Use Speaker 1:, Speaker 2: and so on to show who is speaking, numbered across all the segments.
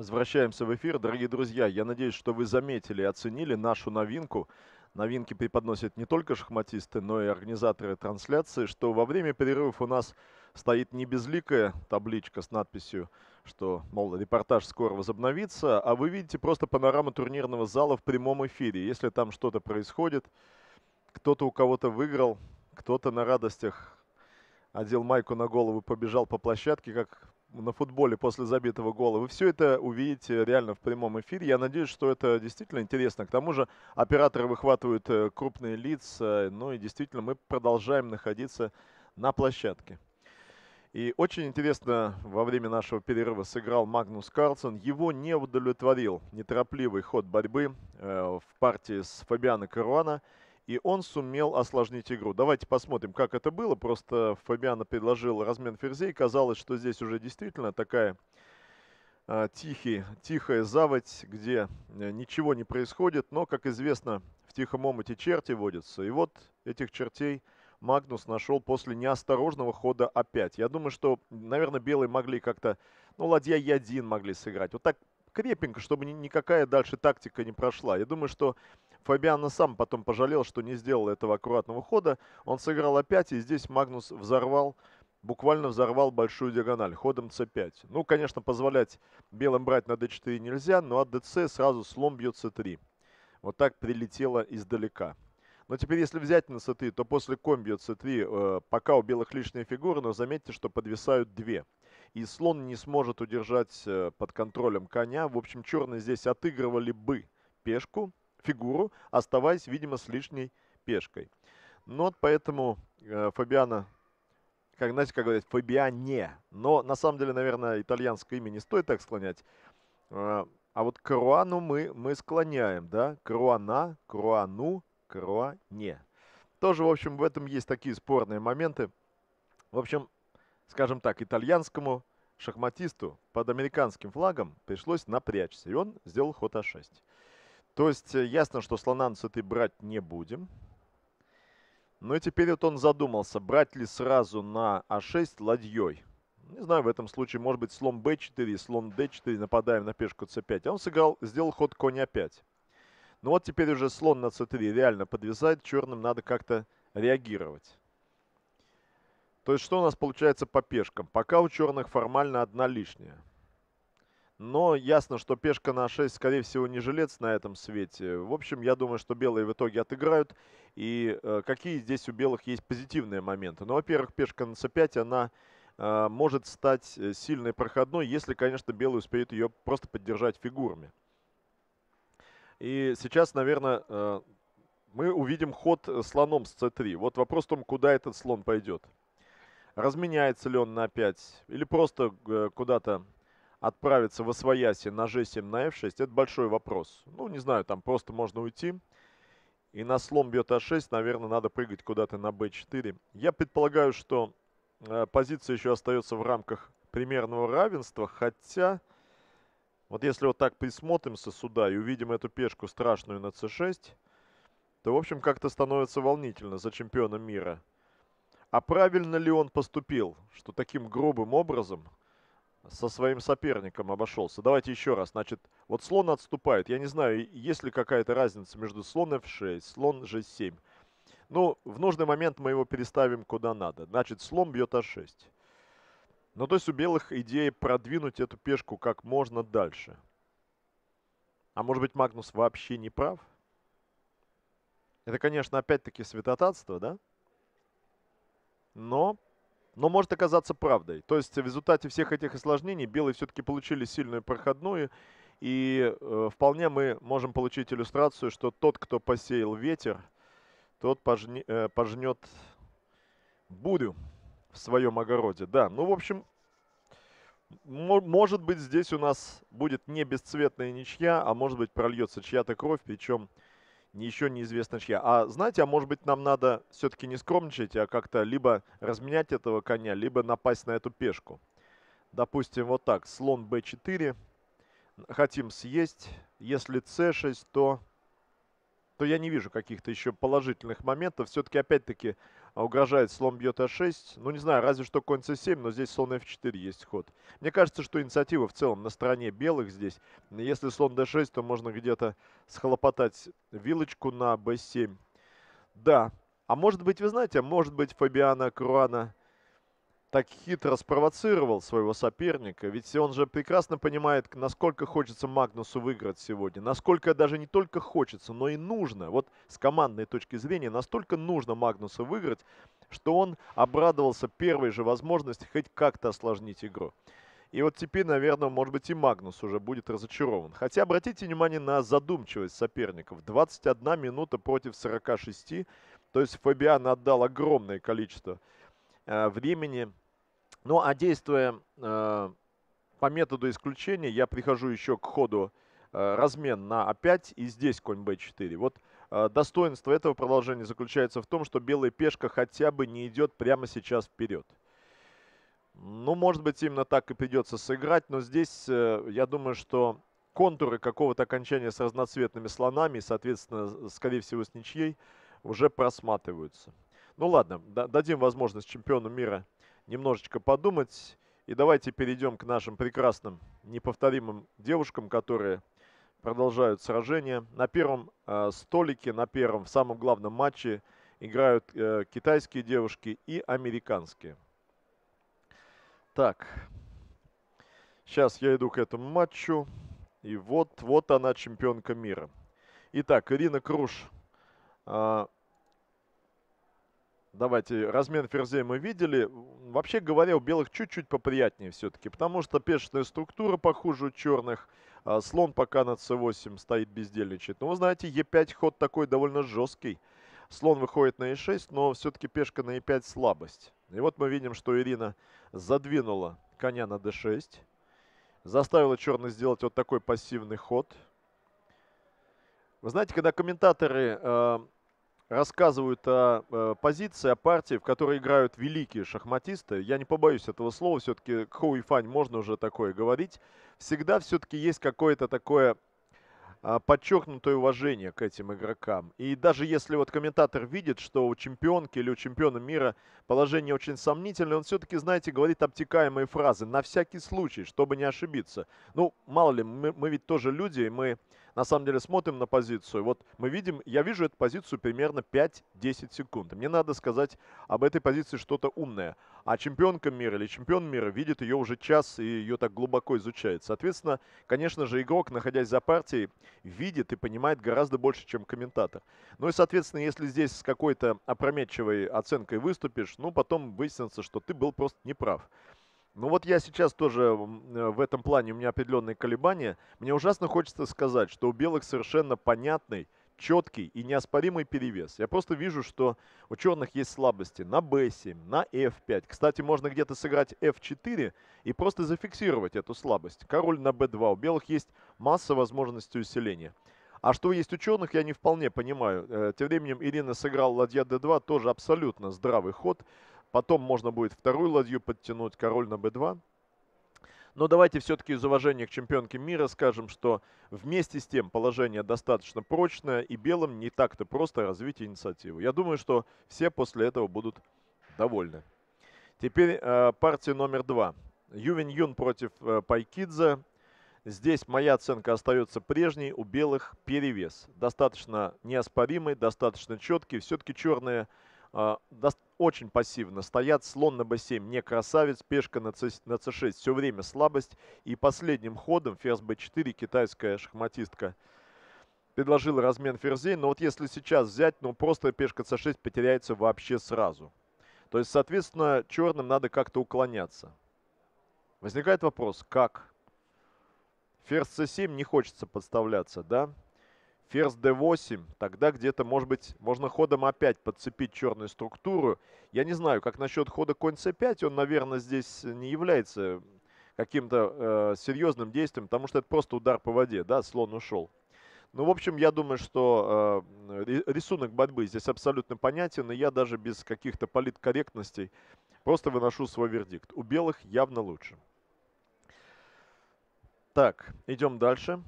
Speaker 1: Возвращаемся в эфир. Дорогие друзья, я надеюсь, что вы заметили и оценили нашу новинку. Новинки преподносят не только шахматисты, но и организаторы трансляции, что во время перерывов у нас стоит не безликая табличка с надписью, что, мол, репортаж скоро возобновится, а вы видите просто панораму турнирного зала в прямом эфире. Если там что-то происходит, кто-то у кого-то выиграл, кто-то на радостях одел майку на голову, и побежал по площадке, как на футболе после забитого гола. Вы все это увидите реально в прямом эфире. Я надеюсь, что это действительно интересно. К тому же операторы выхватывают э, крупные лица. Ну и действительно мы продолжаем находиться на площадке. И очень интересно, во время нашего перерыва сыграл Магнус Карлсон. Его не удовлетворил неторопливый ход борьбы э, в партии с Фабиано Каруана – и он сумел осложнить игру. Давайте посмотрим, как это было. Просто Фабиано предложил размен ферзей. Казалось, что здесь уже действительно такая э, тихий, тихая заводь, где э, ничего не происходит. Но, как известно, в тихом омуте черти водятся. И вот этих чертей Магнус нашел после неосторожного хода опять. Я думаю, что, наверное, белые могли как-то, ну, ладья Е1 могли сыграть. Вот так крепенько, чтобы никакая дальше тактика не прошла. Я думаю, что Фабиано сам потом пожалел, что не сделал этого аккуратного хода. Он сыграл опять, и здесь Магнус взорвал, буквально взорвал большую диагональ ходом c5. Ну, конечно, позволять белым брать на d4 нельзя, но от dc сразу слом бьет c3. Вот так прилетело издалека. Но теперь, если взять на c3, то после конь бьет c3, э, пока у белых лишняя фигура, но заметьте, что подвисают две. И слон не сможет удержать э, под контролем коня. В общем, черные здесь отыгрывали бы пешку, фигуру, оставаясь, видимо, с лишней пешкой. Ну вот поэтому э, Фабиана, как знаете, как говорят, Фабиане. Но на самом деле, наверное, итальянское имя не стоит так склонять. Э, а вот Каруану мы, мы склоняем, да? Каруана, Каруану, Каруане. Тоже, в общем, в этом есть такие спорные моменты. В общем, скажем так, итальянскому шахматисту под американским флагом пришлось напрячься, и он сделал ход А6. То есть э, ясно, что слона на c3 брать не будем. Ну и теперь вот он задумался, брать ли сразу на а6 ладьей. Не знаю, в этом случае, может быть, слон б 4 и слон д 4 нападаем на пешку c5. А он сыграл, сделал ход конь a5. Ну вот теперь уже слон на c3 реально подвязать, черным надо как-то реагировать. То есть что у нас получается по пешкам? Пока у черных формально одна лишняя. Но ясно, что пешка на 6, скорее всего, не жилец на этом свете. В общем, я думаю, что белые в итоге отыграют. И э, какие здесь у белых есть позитивные моменты? Ну, во-первых, пешка на c5, она э, может стать э, сильной проходной, если, конечно, белые успеют ее просто поддержать фигурами. И сейчас, наверное, э, мы увидим ход э, слоном с c3. Вот вопрос в том, куда этот слон пойдет. Разменяется ли он на 5 или просто э, куда-то отправиться в освояси на g7 на f6, это большой вопрос. Ну, не знаю, там просто можно уйти. И на слом бьет а6, наверное, надо прыгать куда-то на b4. Я предполагаю, что э, позиция еще остается в рамках примерного равенства, хотя... Вот если вот так присмотримся сюда и увидим эту пешку страшную на c6, то, в общем, как-то становится волнительно за чемпиона мира. А правильно ли он поступил, что таким грубым образом со своим соперником обошелся. Давайте еще раз. Значит, вот слон отступает. Я не знаю, есть ли какая-то разница между слон f6, слон g7. Ну, в нужный момент мы его переставим куда надо. Значит, слон бьет h 6 Ну, то есть у белых идея продвинуть эту пешку как можно дальше. А может быть, Магнус вообще не прав? Это, конечно, опять-таки святотатство, да? Но но может оказаться правдой. То есть в результате всех этих осложнений белые все-таки получили сильную проходную, и э, вполне мы можем получить иллюстрацию, что тот, кто посеял ветер, тот пожне, э, пожнет бурю в своем огороде. Да, ну в общем, может быть здесь у нас будет не бесцветная ничья, а может быть прольется чья-то кровь, причем еще неизвестно чья. А знаете, а может быть нам надо все-таки не скромничать, а как-то либо разменять этого коня, либо напасть на эту пешку. Допустим, вот так, слон b4, хотим съесть. Если c6, то то я не вижу каких-то еще положительных моментов. Все-таки, опять-таки, а, угрожает слон бьет А6. Ну, не знаю, разве что конь С7, но здесь слон F4 есть ход. Мне кажется, что инициатива в целом на стороне белых здесь. Если слон D6, то можно где-то схлопотать вилочку на B7. Да. А может быть, вы знаете, а может быть, Фабиана Круана так хитро спровоцировал своего соперника, ведь он же прекрасно понимает, насколько хочется Магнусу выиграть сегодня, насколько даже не только хочется, но и нужно. Вот с командной точки зрения настолько нужно Магнусу выиграть, что он обрадовался первой же возможности хоть как-то осложнить игру. И вот теперь, наверное, может быть и Магнус уже будет разочарован. Хотя обратите внимание на задумчивость соперников. 21 минута против 46. То есть Фабиан отдал огромное количество э, времени ну а действуя э, по методу исключения, я прихожу еще к ходу э, размен на А5 и здесь конь b4. Вот э, достоинство этого продолжения заключается в том, что белая пешка хотя бы не идет прямо сейчас вперед. Ну, может быть, именно так и придется сыграть, но здесь, э, я думаю, что контуры какого-то окончания с разноцветными слонами, соответственно, скорее всего, с ничьей, уже просматриваются. Ну ладно, дадим возможность чемпиону мира немножечко подумать. И давайте перейдем к нашим прекрасным, неповторимым девушкам, которые продолжают сражение. На первом э, столике, на первом, в самом главном матче играют э, китайские девушки и американские. Так, сейчас я иду к этому матчу. И вот, вот она чемпионка мира. Итак, Ирина Круш э, Давайте, размен ферзей мы видели. Вообще говоря, у белых чуть-чуть поприятнее все-таки, потому что пешечная структура похуже у черных. А, слон пока на c8 стоит бездельничает. Но вы знаете, e5 ход такой довольно жесткий. Слон выходит на e6, но все-таки пешка на e5 слабость. И вот мы видим, что Ирина задвинула коня на d6. Заставила черных сделать вот такой пассивный ход. Вы знаете, когда комментаторы э, рассказывают о э, позиции, о партии, в которой играют великие шахматисты. Я не побоюсь этого слова, все-таки Хоу и Фань можно уже такое говорить. Всегда все-таки есть какое-то такое э, подчеркнутое уважение к этим игрокам. И даже если вот комментатор видит, что у чемпионки или у чемпиона мира положение очень сомнительное, он все-таки, знаете, говорит обтекаемые фразы на всякий случай, чтобы не ошибиться. Ну, мало ли, мы, мы ведь тоже люди, и мы на самом деле смотрим на позицию. Вот мы видим, я вижу эту позицию примерно 5-10 секунд. Мне надо сказать об этой позиции что-то умное. А чемпионка мира или чемпион мира видит ее уже час и ее так глубоко изучает. Соответственно, конечно же, игрок, находясь за партией, видит и понимает гораздо больше, чем комментатор. Ну и, соответственно, если здесь с какой-то опрометчивой оценкой выступишь, ну потом выяснится, что ты был просто неправ. Ну вот я сейчас тоже э, в этом плане, у меня определенные колебания. Мне ужасно хочется сказать, что у белых совершенно понятный, четкий и неоспоримый перевес. Я просто вижу, что у черных есть слабости на b7, на f5. Кстати, можно где-то сыграть f4 и просто зафиксировать эту слабость. Король на b2. У белых есть масса возможностей усиления. А что есть у черных, я не вполне понимаю. Э, тем временем Ирина сыграла ладья d2, тоже абсолютно здравый ход. Потом можно будет вторую ладью подтянуть, король на b2. Но давайте все-таки из уважения к чемпионке мира скажем, что вместе с тем положение достаточно прочное, и белым не так-то просто развить инициативу. Я думаю, что все после этого будут довольны. Теперь э, партия номер два. Ювин Юн против э, Пайкидзе. Здесь моя оценка остается прежней, у белых перевес. Достаточно неоспоримый, достаточно четкий. Все-таки черные а, очень пассивно стоят. Слон на b7 не красавец, пешка на c6 на c все время слабость. И последним ходом ферзь b4 китайская шахматистка предложил размен ферзей. Но вот если сейчас взять, ну просто пешка c6 потеряется вообще сразу. То есть, соответственно, черным надо как-то уклоняться. Возникает вопрос, как? Ферзь c7 не хочется подставляться, да? ферзь d8, тогда где-то, может быть, можно ходом опять подцепить черную структуру. Я не знаю, как насчет хода конь c5, он, наверное, здесь не является каким-то э, серьезным действием, потому что это просто удар по воде, да, слон ушел. Ну, в общем, я думаю, что э, рисунок борьбы здесь абсолютно понятен, и я даже без каких-то политкорректностей просто выношу свой вердикт. У белых явно лучше. Так, идем дальше.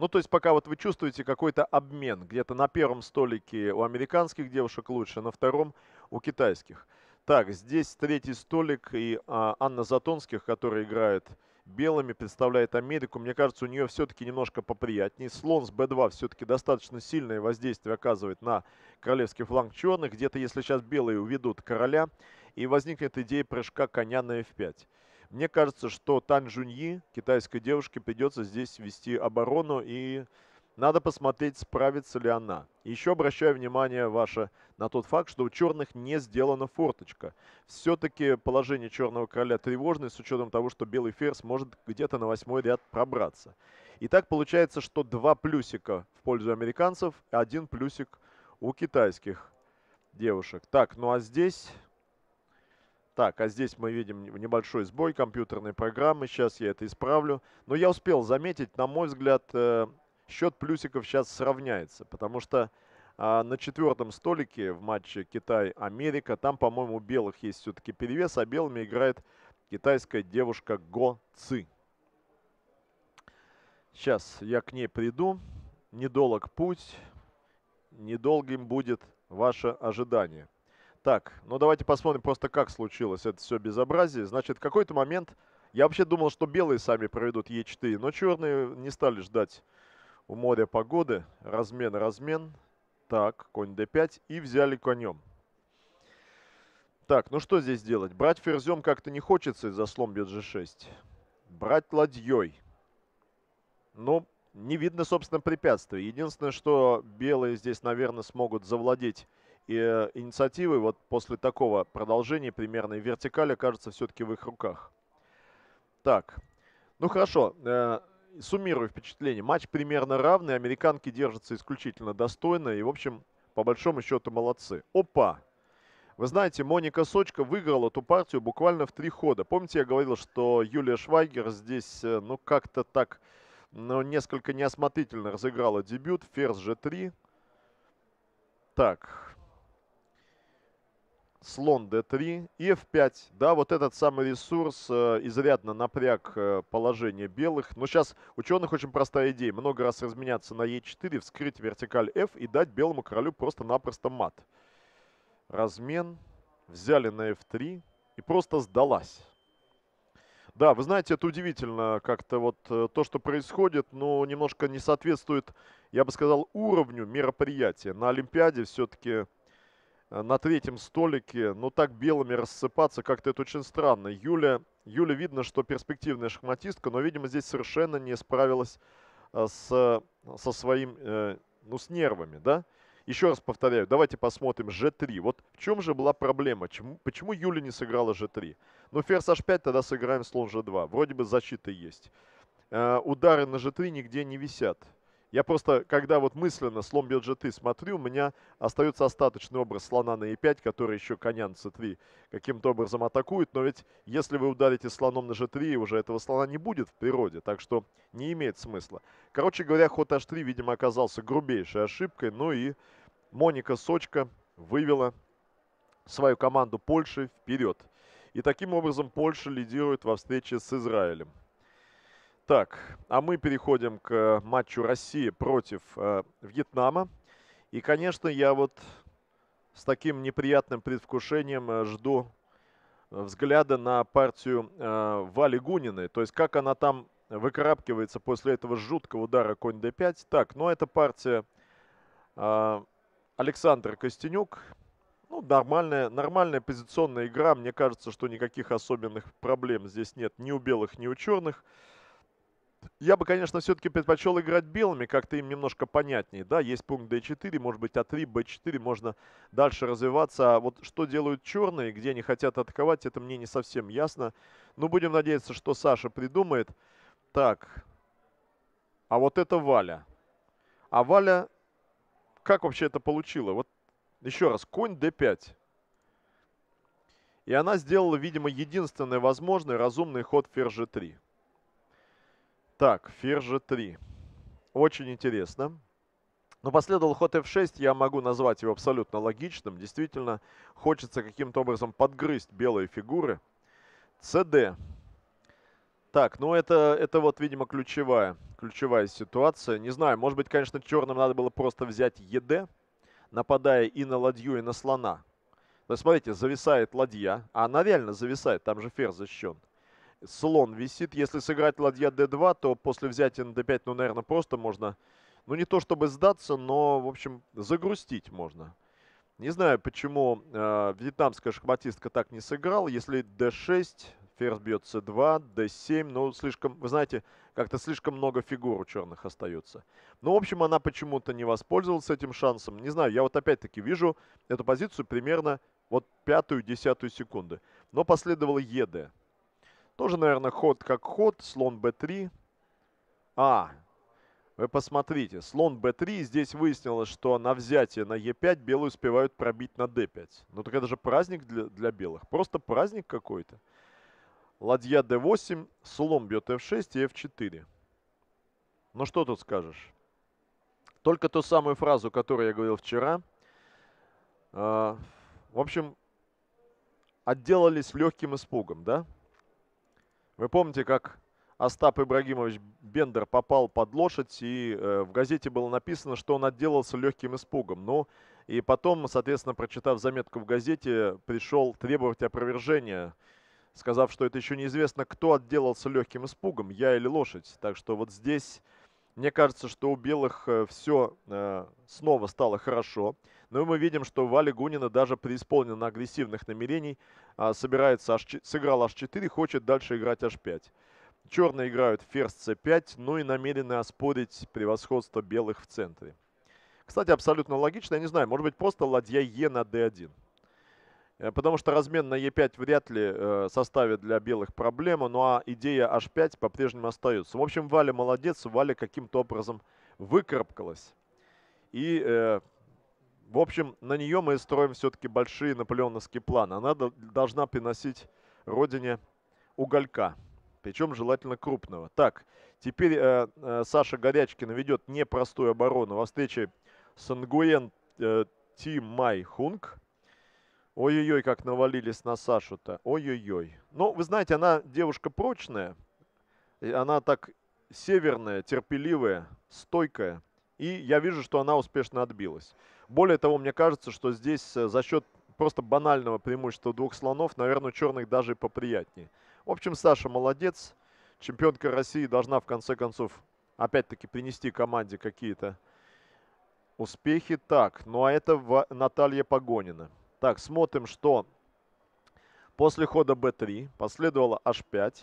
Speaker 1: Ну, то есть пока вот вы чувствуете какой-то обмен. Где-то на первом столике у американских девушек лучше, на втором у китайских. Так, здесь третий столик и а, Анна Затонских, которая играет белыми, представляет Америку. Мне кажется, у нее все-таки немножко поприятнее. Слон с b2 все-таки достаточно сильное воздействие оказывает на королевский фланг черных. Где-то, если сейчас белые уведут короля, и возникнет идея прыжка коня на f5. Мне кажется, что Тан Жуньи, китайской девушке, придется здесь вести оборону и надо посмотреть, справится ли она. Еще обращаю внимание ваше на тот факт, что у черных не сделана форточка. Все-таки положение черного короля тревожное, с учетом того, что белый ферзь может где-то на восьмой ряд пробраться. И так получается, что два плюсика в пользу американцев, один плюсик у китайских девушек. Так, ну а здесь так, а здесь мы видим небольшой сбой компьютерной программы. Сейчас я это исправлю. Но я успел заметить, на мой взгляд, э, счет плюсиков сейчас сравняется. Потому что а, на четвертом столике в матче Китай-Америка, там, по-моему, у белых есть все-таки перевес, а белыми играет китайская девушка Го Ци. Сейчас я к ней приду. Недолг путь, недолгим будет ваше ожидание. Так, ну давайте посмотрим просто, как случилось это все безобразие. Значит, в какой-то момент я вообще думал, что белые сами проведут Е4, но черные не стали ждать у моря погоды. Размен, размен. Так, конь d5 и взяли конем. Так, ну что здесь делать? Брать ферзем как-то не хочется за слом бьет g6. Брать ладьей. Ну, не видно, собственно, препятствий. Единственное, что белые здесь, наверное, смогут завладеть и э, инициативы вот после такого продолжения примерно вертикаль кажется все-таки в их руках. Так, ну хорошо, э, суммирую впечатление. Матч примерно равный, американки держатся исключительно достойно и, в общем, по большому счету молодцы. Опа! Вы знаете, Моника Сочка выиграла эту партию буквально в три хода. Помните, я говорил, что Юлия Швайгер здесь, э, ну, как-то так, ну, несколько неосмотрительно разыграла дебют. Ферзь G3. Так, слон d3 и f5. Да, вот этот самый ресурс э, изрядно напряг э, положение белых. Но сейчас ученых очень простая идея. Много раз разменяться на e4, вскрыть вертикаль f и дать белому королю просто-напросто мат. Размен. Взяли на f3 и просто сдалась. Да, вы знаете, это удивительно как-то вот э, то, что происходит, но немножко не соответствует, я бы сказал, уровню мероприятия. На Олимпиаде все-таки Э, на третьем столике, но так белыми рассыпаться как-то это очень странно. Юля, Юля видно, что перспективная шахматистка, но, видимо, здесь совершенно не справилась э, с, со своим, э, ну, с нервами, да? Еще раз повторяю, давайте посмотрим g3. Вот в чем же была проблема? Чему, почему Юля не сыграла g3? Ну, ферзь h5, тогда сыграем слон g2. Вроде бы защита есть. Э, удары на g3 нигде не висят. Я просто, когда вот мысленно слон бюджеты смотрю, у меня остается остаточный образ слона на e5, который еще коня на c3 каким-то образом атакует. Но ведь если вы ударите слоном на g3, уже этого слона не будет в природе, так что не имеет смысла. Короче говоря, ход h3, видимо, оказался грубейшей ошибкой. Ну и Моника Сочка вывела свою команду Польши вперед. И таким образом Польша лидирует во встрече с Израилем. Так, а мы переходим к э, матчу России против э, Вьетнама. И, конечно, я вот с таким неприятным предвкушением э, жду э, взгляда на партию э, Вали Гуниной. То есть, как она там выкарабкивается после этого жуткого удара конь d5. Так, ну это партия э, Александр Костенюк. Ну, нормальная, нормальная позиционная игра. Мне кажется, что никаких особенных проблем здесь нет ни у белых, ни у черных. Я бы, конечно, все-таки предпочел играть белыми, как-то им немножко понятнее. Да, есть пункт d4, может быть а3, b4, можно дальше развиваться. А вот что делают черные, где они хотят атаковать, это мне не совсем ясно. Но ну, будем надеяться, что Саша придумает. Так, а вот это Валя. А Валя, как вообще это получила? Вот еще раз, конь d5. И она сделала, видимо, единственный возможный разумный ход ферзь g3. Так, ферзь 3 Очень интересно. Но последовал ход f6, я могу назвать его абсолютно логичным. Действительно, хочется каким-то образом подгрызть белые фигуры. cd. Так, ну это, это вот, видимо, ключевая, ключевая ситуация. Не знаю, может быть, конечно, черным надо было просто взять ед, нападая и на ладью, и на слона. Но смотрите, зависает ладья, а она реально зависает, там же ферзь защищен слон висит. Если сыграть ладья d2, то после взятия на d5, ну, наверное, просто можно... Ну, не то чтобы сдаться, но, в общем, загрустить можно. Не знаю, почему э, вьетнамская шахматистка так не сыграл. Если d6, ферзь бьет c2, d7, ну, слишком, вы знаете, как-то слишком много фигур у черных остается. Ну, в общем, она почему-то не воспользовалась этим шансом. Не знаю, я вот опять-таки вижу эту позицию примерно вот пятую-десятую секунды. Но последовало ед. Тоже, наверное, ход как ход. Слон b3. А, вы посмотрите. Слон b3. Здесь выяснилось, что на взятие на e5 белые успевают пробить на d5. Ну так это же праздник для, для белых. Просто праздник какой-то. Ладья d8. Слон бьет f6 и f4. Ну что тут скажешь? Только ту самую фразу, которую я говорил вчера. А, в общем, отделались легким испугом, да? Да вы помните, как Остап Ибрагимович Бендер попал под лошадь, и э, в газете было написано, что он отделался легким испугом. Ну, и потом, соответственно, прочитав заметку в газете, пришел требовать опровержения, сказав, что это еще неизвестно, кто отделался легким испугом, я или лошадь. Так что вот здесь мне кажется, что у белых э, все э, снова стало хорошо. Но ну мы видим, что Валя Гунина даже преисполнена агрессивных намерений. А, собирается аж, сыграл h4, хочет дальше играть h5. Черные играют ферзь c5, ну и намерены оспорить превосходство белых в центре. Кстати, абсолютно логично, я не знаю, может быть просто ладья Е на d1. Э, потому что размен на Е5 вряд ли э, составит для белых проблему, ну а идея H5 по-прежнему остается. В общем, Валя молодец, Валя каким-то образом выкарабкалась. И, э, в общем, на нее мы строим все-таки большие наполеоновские планы. Она должна приносить родине уголька, причем желательно крупного. Так, теперь э, э, Саша Горячкин ведет непростую оборону во встрече с Ангуен э, Ти Май Хунг – Ой-ой-ой, как навалились на Сашу-то. Ой-ой-ой. Ну, вы знаете, она девушка прочная. Она так северная, терпеливая, стойкая. И я вижу, что она успешно отбилась. Более того, мне кажется, что здесь э, за счет просто банального преимущества двух слонов, наверное, у черных даже поприятнее. В общем, Саша молодец. Чемпионка России должна, в конце концов, опять-таки принести команде какие-то успехи. Так, ну а это Наталья Погонина. Так, смотрим, что после хода b3 последовало h5.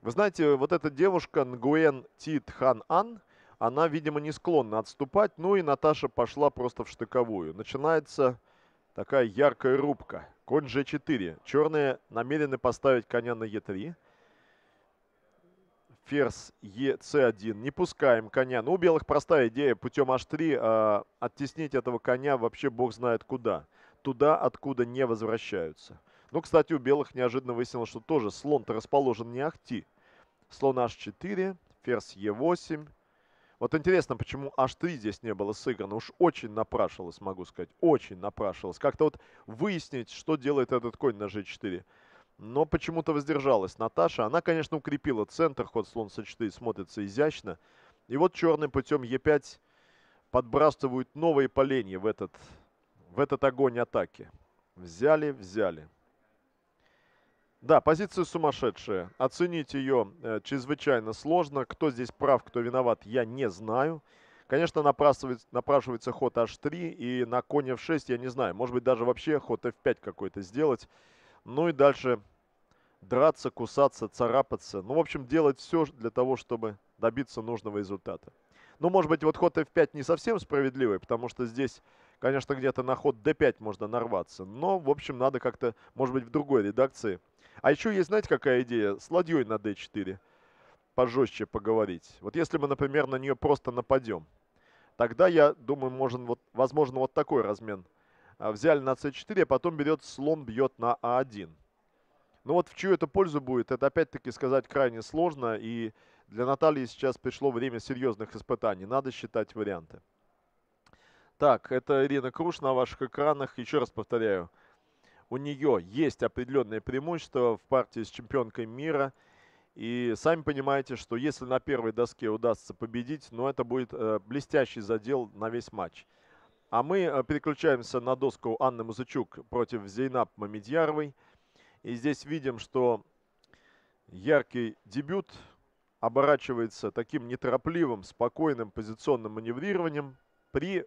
Speaker 1: Вы знаете, вот эта девушка Нгуен Тит Хан Ан, она, видимо, не склонна отступать. Ну и Наташа пошла просто в штыковую. Начинается такая яркая рубка. Конь g4. Черные намерены поставить коня на e3. Ферзь ec1. Не пускаем коня. Ну, у белых простая идея путем h3 э, оттеснить этого коня вообще бог знает куда туда, откуда не возвращаются. Но, кстати, у белых неожиданно выяснилось, что тоже слон-то расположен не ахти. Слон h4, ферзь e8. Вот интересно, почему h3 здесь не было сыграно. Уж очень напрашивалось, могу сказать, очень напрашивалось. Как-то вот выяснить, что делает этот конь на g4. Но почему-то воздержалась Наташа. Она, конечно, укрепила центр. Ход слон c4 смотрится изящно. И вот черным путем e5 подбрасывают новые поленья в этот в этот огонь атаки. Взяли, взяли. Да, позиция сумасшедшая. Оценить ее э, чрезвычайно сложно. Кто здесь прав, кто виноват, я не знаю. Конечно, напрашивается, напрашивается ход h3 и на коне f6, я не знаю. Может быть, даже вообще ход f5 какой-то сделать. Ну и дальше драться, кусаться, царапаться. Ну, в общем, делать все для того, чтобы добиться нужного результата. Ну, может быть, вот ход f5 не совсем справедливый, потому что здесь Конечно, где-то на ход D5 можно нарваться, но, в общем, надо как-то, может быть, в другой редакции. А еще есть, знаете, какая идея? С ладьей на D4 пожестче поговорить. Вот если мы, например, на нее просто нападем, тогда, я думаю, можем, вот, возможно, вот такой размен. А, взяли на c4, а потом берет слон, бьет на a1. А но ну вот в чью это пользу будет, это опять-таки сказать крайне сложно. И для Натальи сейчас пришло время серьезных испытаний. Надо считать варианты. Так, это Ирина Круш на ваших экранах. Еще раз повторяю, у нее есть определенные преимущества в партии с чемпионкой мира. И сами понимаете, что если на первой доске удастся победить, ну это будет э, блестящий задел на весь матч. А мы э, переключаемся на доску Анны Музычук против Зейнап Мамедьяровой. И здесь видим, что яркий дебют оборачивается таким неторопливым, спокойным позиционным маневрированием при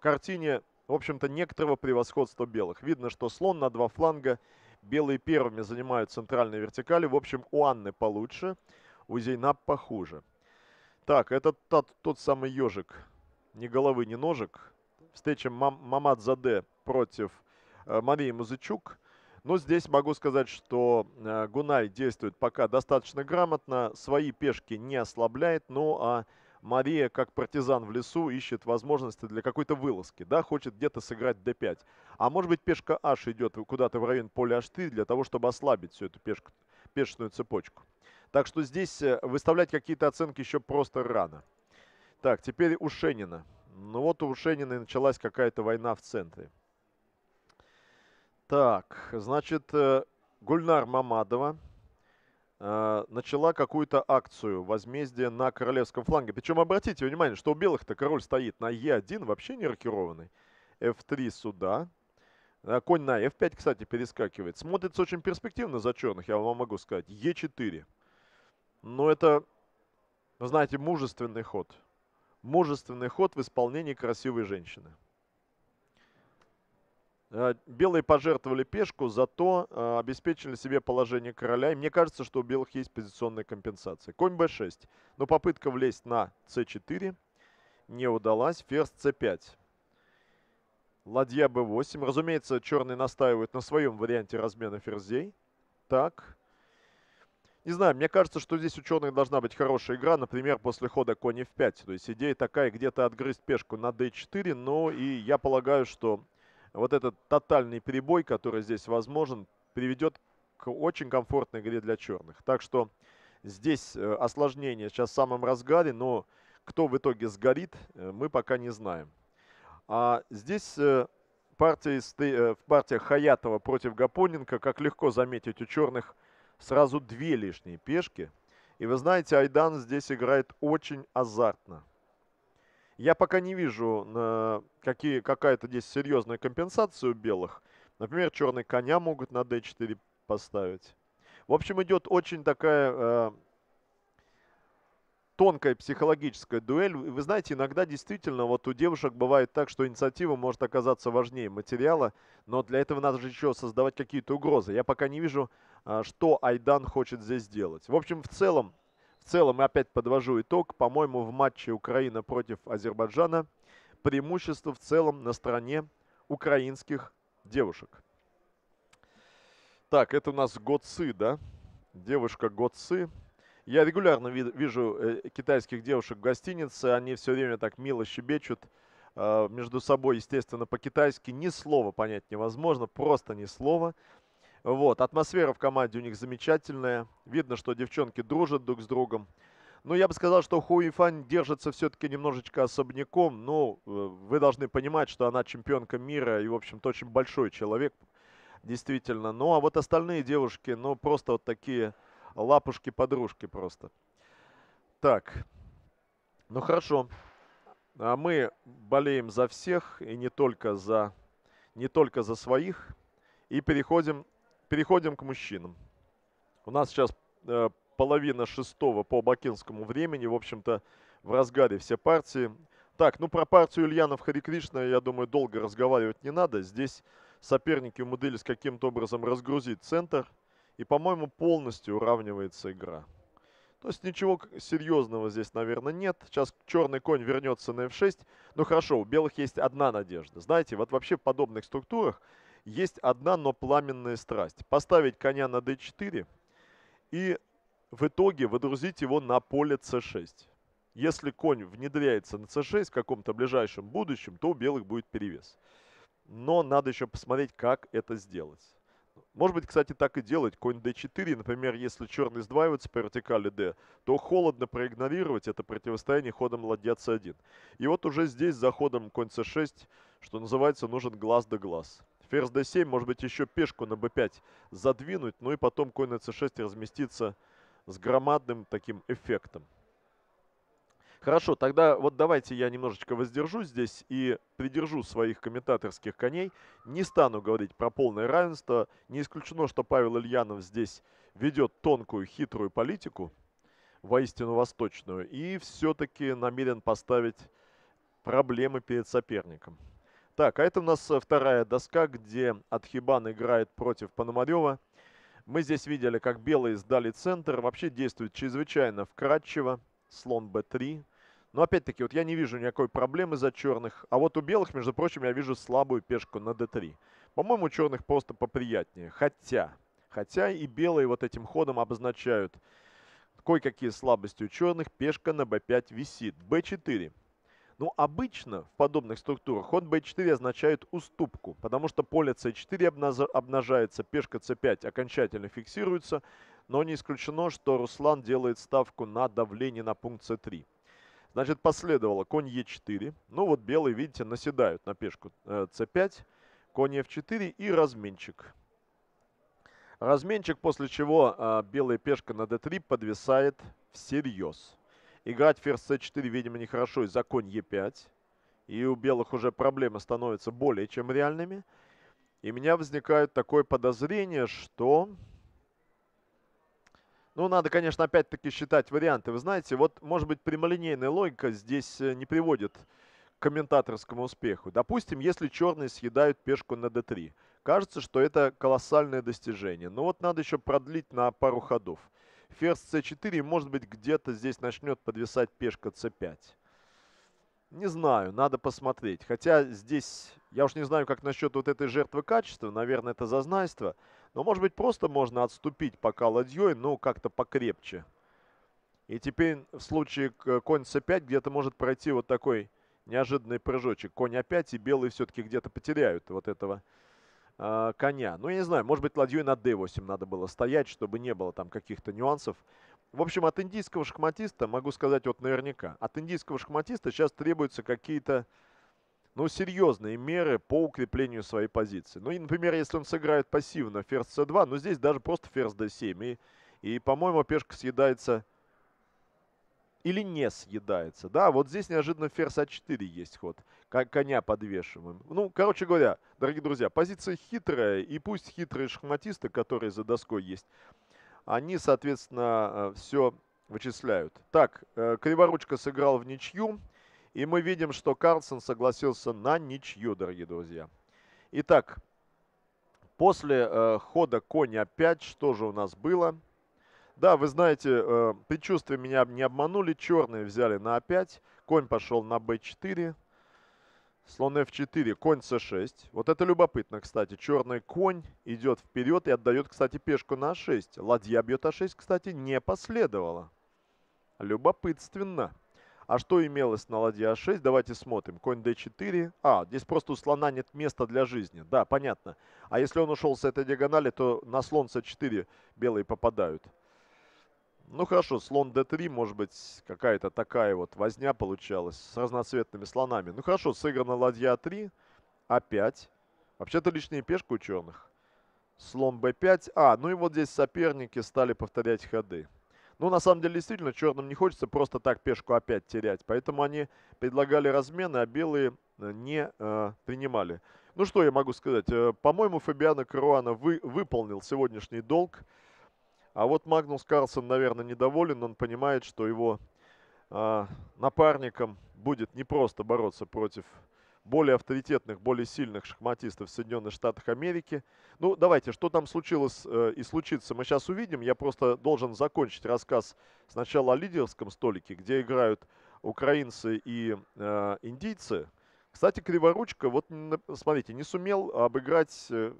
Speaker 1: картине, в общем-то, некоторого превосходства белых. Видно, что слон на два фланга, белые первыми занимают центральные вертикали. В общем, у Анны получше, у Зейнаб похуже. Так, это тот, тот самый ежик, ни головы, ни ножек. Встреча Мам Мамад против э, Марии Музычук. Но здесь могу сказать, что э, Гунай действует пока достаточно грамотно, свои пешки не ослабляет, ну а Мария, как партизан в лесу, ищет возможности для какой-то вылазки, да, хочет где-то сыграть d5. А может быть, пешка h идет куда-то в район поля h3 для того, чтобы ослабить всю эту пешку, пешечную цепочку. Так что здесь э, выставлять какие-то оценки еще просто рано. Так, теперь у Шенина. Ну вот у Шенина и началась какая-то война в центре. Так, значит, э, Гульнар Мамадова Э, начала какую-то акцию возмездия на королевском фланге. Причем обратите внимание, что у белых-то король стоит на Е1, вообще не рокированный. F3 сюда. Э, конь на F5, кстати, перескакивает. Смотрится очень перспективно за черных, я вам могу сказать. Е4. Но ну, это, знаете, мужественный ход. Мужественный ход в исполнении красивой женщины. Э, белые пожертвовали пешку, зато э, обеспечили себе положение короля. И мне кажется, что у белых есть позиционная компенсация. Конь b6. Но попытка влезть на c4 не удалась. Ферзь c5. Ладья b8. Разумеется, черные настаивают на своем варианте размена ферзей. Так. Не знаю, мне кажется, что здесь у черных должна быть хорошая игра, например, после хода конь f5. То есть идея такая, где-то отгрызть пешку на d4, но и я полагаю, что вот этот тотальный перебой, который здесь возможен, приведет к очень комфортной игре для черных. Так что здесь э, осложнение сейчас в самом разгаре, но кто в итоге сгорит, э, мы пока не знаем. А здесь э, партия, партиях Хаятова против Гапоненко, как легко заметить, у черных сразу две лишние пешки. И вы знаете, Айдан здесь играет очень азартно. Я пока не вижу какие, какая-то здесь серьезная компенсация у белых. Например, черные коня могут на d4 поставить. В общем, идет очень такая э, тонкая психологическая дуэль. Вы знаете, иногда действительно вот у девушек бывает так, что инициатива может оказаться важнее материала, но для этого надо же еще создавать какие-то угрозы. Я пока не вижу, э, что Айдан хочет здесь делать. В общем, в целом, целом, опять подвожу итог, по-моему, в матче Украина против Азербайджана преимущество в целом на стороне украинских девушек. Так, это у нас Гоцы, да? Девушка Гоцы. Я регулярно вижу э, китайских девушек в гостинице, они все время так мило щебечут э, между собой, естественно, по-китайски. Ни слова понять невозможно, просто ни слова. Вот, атмосфера в команде у них замечательная. Видно, что девчонки дружат друг с другом. Но ну, я бы сказал, что Хуифань держится все-таки немножечко особняком. Ну, э, вы должны понимать, что она чемпионка мира и, в общем-то, очень большой человек, действительно. Ну, а вот остальные девушки, ну, просто вот такие лапушки-подружки просто. Так, ну хорошо. А мы болеем за всех и не только за, не только за своих. И переходим Переходим к мужчинам. У нас сейчас э, половина шестого по бакинскому времени. В общем-то, в разгаре все партии. Так, ну про партию Ильянов Харикришна, я думаю, долго разговаривать не надо. Здесь соперники умудрились каким-то образом разгрузить центр. И, по-моему, полностью уравнивается игра. То есть ничего серьезного здесь, наверное, нет. Сейчас черный конь вернется на f6. Ну хорошо, у белых есть одна надежда. Знаете, вот вообще в подобных структурах есть одна, но пламенная страсть. Поставить коня на d4 и в итоге выдрузить его на поле c6. Если конь внедряется на c6 в каком-то ближайшем будущем, то у белых будет перевес. Но надо еще посмотреть, как это сделать. Может быть, кстати, так и делать. Конь d4, например, если черный сдваивается по вертикали d, то холодно проигнорировать это противостояние ходом ладья c1. И вот уже здесь за ходом конь c6, что называется, нужен глаз да глаз. Ферзь d7, может быть, еще пешку на b5 задвинуть, ну и потом конь на c6 разместиться с громадным таким эффектом. Хорошо, тогда вот давайте я немножечко воздержусь здесь и придержу своих комментаторских коней. Не стану говорить про полное равенство. Не исключено, что Павел Ильянов здесь ведет тонкую, хитрую политику, воистину восточную, и все-таки намерен поставить проблемы перед соперником. Так, а это у нас э, вторая доска, где Атхибан играет против Пономарева. Мы здесь видели, как белые сдали центр. Вообще действует чрезвычайно вкратчиво. Слон b3. Но опять-таки, вот я не вижу никакой проблемы за черных. А вот у белых, между прочим, я вижу слабую пешку на d3. По-моему, у черных просто поприятнее. Хотя, хотя и белые вот этим ходом обозначают кое-какие слабости у черных. Пешка на b5 висит. b4. Но ну, обычно в подобных структурах ход b4 означает уступку, потому что поле c4 обнажается, пешка c5 окончательно фиксируется, но не исключено, что Руслан делает ставку на давление на пункт c3. Значит, последовало конь e4. Ну вот белые, видите, наседают на пешку c5, э, конь f4 и разменчик. Разменчик, после чего э, белая пешка на d3 подвисает всерьез. Играть ферзь c4, видимо, нехорошо из-за конь e5. И у белых уже проблемы становятся более чем реальными. И у меня возникает такое подозрение, что... Ну, надо, конечно, опять-таки считать варианты. Вы знаете, вот, может быть, прямолинейная логика здесь э, не приводит к комментаторскому успеху. Допустим, если черные съедают пешку на d3. Кажется, что это колоссальное достижение. Но вот надо еще продлить на пару ходов ферзь c4, может быть, где-то здесь начнет подвисать пешка c5. Не знаю, надо посмотреть. Хотя здесь, я уж не знаю, как насчет вот этой жертвы качества, наверное, это зазнайство. Но, может быть, просто можно отступить пока ладьей, но как-то покрепче. И теперь в случае э, конь c5 где-то может пройти вот такой неожиданный прыжочек. Конь a5 а и белые все-таки где-то потеряют вот этого а, коня. Ну, я не знаю, может быть, ладьей на d8 надо было стоять, чтобы не было там каких-то нюансов. В общем, от индийского шахматиста, могу сказать вот наверняка, от индийского шахматиста сейчас требуются какие-то, ну, серьезные меры по укреплению своей позиции. Ну, и, например, если он сыграет пассивно ферзь c2, ну, здесь даже просто ферзь d7, и, и по-моему, пешка съедается или не съедается. Да, вот здесь неожиданно ферзь А4 есть ход. как Коня подвешиваем. Ну, короче говоря, дорогие друзья, позиция хитрая. И пусть хитрые шахматисты, которые за доской есть, они, соответственно, э, все вычисляют. Так, э, Криворучка сыграл в ничью. И мы видим, что Карлсон согласился на ничью, дорогие друзья. Итак, после э, хода коня 5, что же у нас было? Да, вы знаете, э, предчувствия меня не обманули. Черные взяли на А5. Конь пошел на б 4 Слон f4, конь c6. Вот это любопытно, кстати. Черный конь идет вперед и отдает, кстати, пешку на a6. Ладья бьет a6, кстати, не последовало. Любопытственно. А что имелось на ладье а6? Давайте смотрим. Конь d4. А, здесь просто у слона нет места для жизни. Да, понятно. А если он ушел с этой диагонали, то на слон c4 белые попадают. Ну хорошо, слон d3, может быть, какая-то такая вот возня получалась с разноцветными слонами. Ну хорошо, сыграна ладья 3, а а5. Вообще-то лишняя пешка у черных. Слон b5. А, ну и вот здесь соперники стали повторять ходы. Ну, на самом деле, действительно, черным не хочется просто так пешку опять а терять. Поэтому они предлагали размены, а белые э, не э, принимали. Ну, что я могу сказать? Э, по-моему, Фабиано Каруана вы, выполнил сегодняшний долг. А вот Магнус Карлсон, наверное, недоволен. Он понимает, что его э, напарником будет не просто бороться против более авторитетных, более сильных шахматистов в Соединенных Штатах Америки. Ну, давайте, что там случилось э, и случится, мы сейчас увидим. Я просто должен закончить рассказ сначала о лидерском столике, где играют украинцы и э, индийцы. Кстати, Криворучка, вот, смотрите, не сумел обыграть э,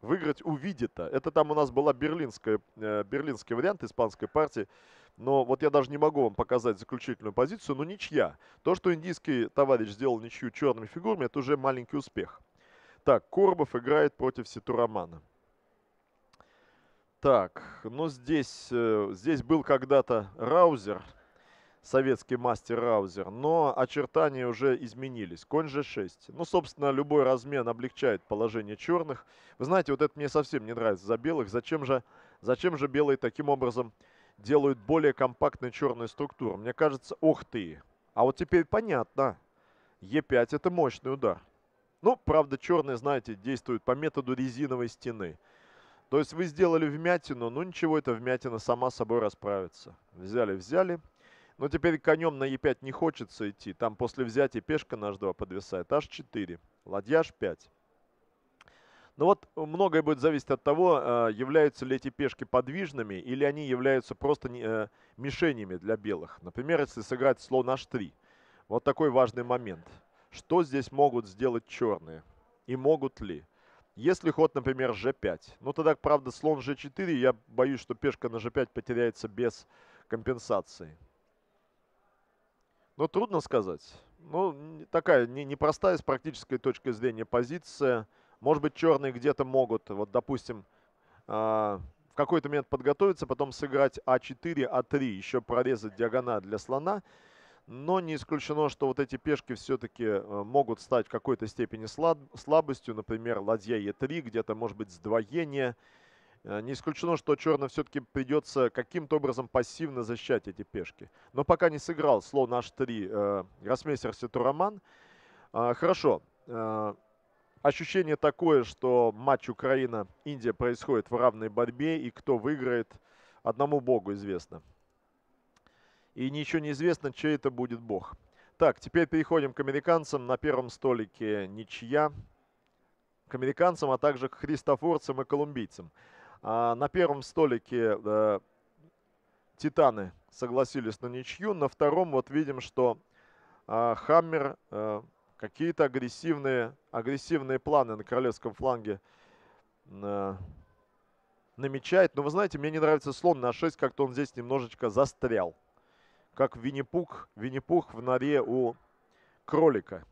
Speaker 1: выиграть увидит-то. Это там у нас была берлинская, э, берлинский вариант испанской партии. Но вот я даже не могу вам показать заключительную позицию, но ничья. То, что индийский товарищ сделал ничью черными фигурами, это уже маленький успех. Так, Корбов играет против Ситурамана. Так, ну здесь, э, здесь был когда-то Раузер, советский мастер Раузер, но очертания уже изменились. Конь же 6 Ну, собственно, любой размен облегчает положение черных. Вы знаете, вот это мне совсем не нравится за белых. Зачем же, зачем же белые таким образом делают более компактную черную структуру? Мне кажется, ох ты. А вот теперь понятно. Е5 это мощный удар. Ну, правда, черные, знаете, действуют по методу резиновой стены. То есть вы сделали вмятину, но ну, ничего, эта вмятина сама собой расправится. Взяли-взяли, но теперь конем на e 5 не хочется идти. Там после взятия пешка на H2 подвисает. H4. Ладья H5. Но ну вот э, многое будет зависеть от того, э, являются ли эти пешки подвижными, или они являются просто э, мишенями для белых. Например, если сыграть слон h3. Вот такой важный момент. Что здесь могут сделать черные? И могут ли? Если ход, например, g5. Ну, тогда, правда, слон g4, я боюсь, что пешка на g5 потеряется без компенсации. Но ну, трудно сказать. Ну, такая непростая с практической точки зрения позиция. Может быть, черные где-то могут, вот, допустим, а, в какой-то момент подготовиться, потом сыграть А4, А3, еще прорезать диагональ для слона. Но не исключено, что вот эти пешки все-таки э, могут стать в какой-то степени слабостью. Например, ладья Е3, где-то может быть сдвоение. Э, не исключено, что черным все-таки придется каким-то образом пассивно защищать эти пешки. Но пока не сыграл слон h3, э, гроссмейстер Ситураман. Э, хорошо. Ощущение такое, что матч Украина-Индия происходит в равной борьбе, и кто выиграет, одному богу известно. И ничего не известно, чей это будет бог. Так, теперь переходим к американцам. На первом столике ничья. К американцам, а также к христофорцам и колумбийцам. А, на первом столике Титаны согласились на ничью. На втором вот видим, что а, Хаммер э, какие-то агрессивные, агрессивные планы на королевском фланге э, намечает. Но вы знаете, мне не нравится слон на 6, как-то он здесь немножечко застрял. Как Винни-Пух Винни в норе у кролика.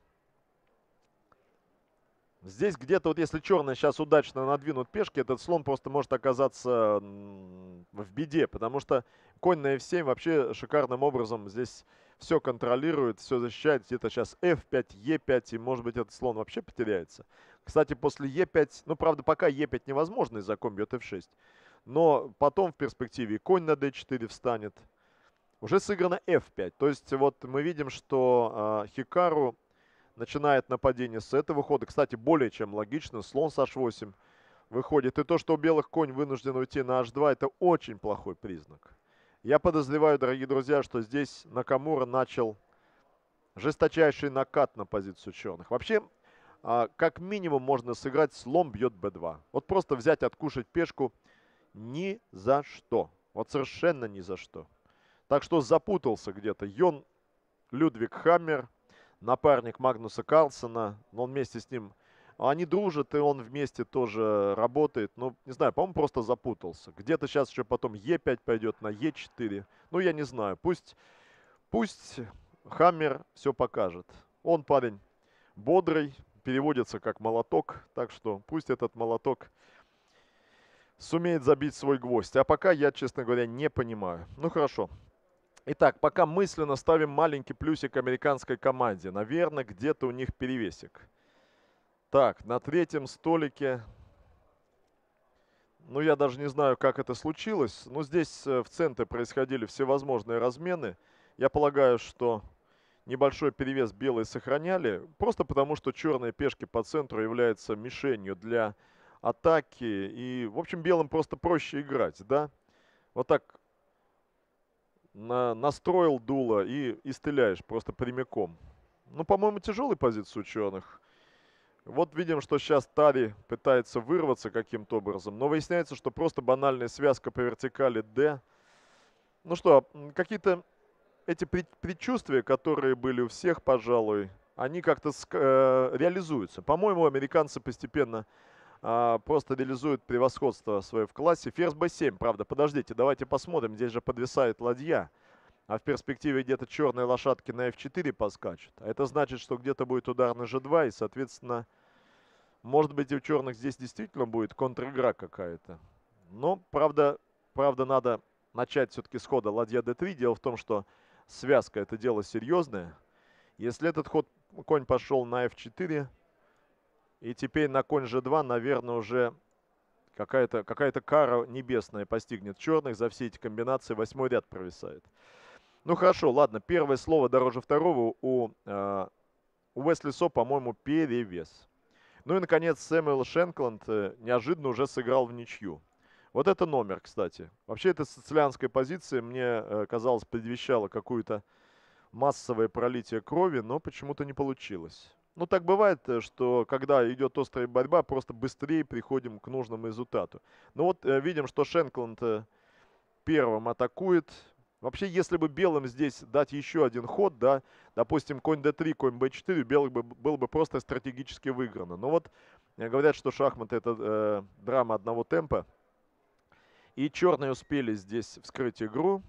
Speaker 1: Здесь где-то, вот если черные сейчас удачно надвинут пешки, этот слон просто может оказаться в беде, потому что конь на f7 вообще шикарным образом здесь все контролирует, все защищает. Где-то сейчас f5, e5, и может быть этот слон вообще потеряется. Кстати, после e5, ну правда пока e5 невозможно из-за конь бьет f6, но потом в перспективе конь на d4 встанет. Уже сыграно f5, то есть вот мы видим, что э, Хикару начинает нападение с этого хода. Кстати, более чем логично. Слон с h8 выходит. И то, что у белых конь вынужден уйти на h2, это очень плохой признак. Я подозреваю, дорогие друзья, что здесь Накамура начал жесточайший накат на позицию ученых. Вообще, а, как минимум можно сыграть слон бьет b2. Вот просто взять, откушать пешку ни за что. Вот совершенно ни за что. Так что запутался где-то. Йон Людвиг Хаммер напарник Магнуса Карлсона, он вместе с ним, они дружат, и он вместе тоже работает. Ну, не знаю, по-моему, просто запутался. Где-то сейчас еще потом Е5 пойдет на Е4. Ну, я не знаю. Пусть, пусть Хаммер все покажет. Он парень бодрый, переводится как молоток, так что пусть этот молоток сумеет забить свой гвоздь. А пока я, честно говоря, не понимаю. Ну хорошо, Итак, пока мысленно ставим маленький плюсик американской команде. Наверное, где-то у них перевесик. Так, на третьем столике... Ну, я даже не знаю, как это случилось. Но здесь э, в центре происходили всевозможные размены. Я полагаю, что небольшой перевес белые сохраняли. Просто потому, что черные пешки по центру являются мишенью для атаки. И, в общем, белым просто проще играть, да? Вот так на, настроил дуло и, и стреляешь просто прямиком. Ну, по-моему, тяжелый позиция ученых. Вот видим, что сейчас Тари пытается вырваться каким-то образом, но выясняется, что просто банальная связка по вертикали D. Ну что, какие-то эти предчувствия, которые были у всех, пожалуй, они как-то э, реализуются. По-моему, американцы постепенно а, просто реализует превосходство свое в классе. Ферзь b7, правда, подождите, давайте посмотрим, здесь же подвисает ладья. А в перспективе где-то черные лошадки на f4 поскачут. А это значит, что где-то будет удар на g2, и, соответственно, может быть, и у черных здесь действительно будет контр-игра какая-то. Но, правда, правда, надо начать все-таки с хода ладья d3. Дело в том, что связка это дело серьезное. Если этот ход конь пошел на f4, и теперь на конь g2, наверное, уже какая-то какая, -то, кара небесная постигнет черных за все эти комбинации. Восьмой ряд провисает. Ну хорошо, ладно, первое слово дороже второго у, э, Уэсли Со, по-моему, перевес. Ну и, наконец, Сэмюэл Шенкланд э, неожиданно уже сыграл в ничью. Вот это номер, кстати. Вообще, эта сицилианская позиция мне, э, казалось, предвещала какую-то массовое пролитие крови, но почему-то не получилось. Ну, так бывает, э, что когда идет острая борьба, просто быстрее приходим к нужному результату. Ну вот э, видим, что Шенкланд э, первым атакует. Вообще, если бы белым здесь дать еще один ход, да, допустим, конь d3, конь b4, белых бы, было бы просто стратегически выиграно. Но вот говорят, что шахматы это э, драма одного темпа. И черные успели здесь вскрыть игру.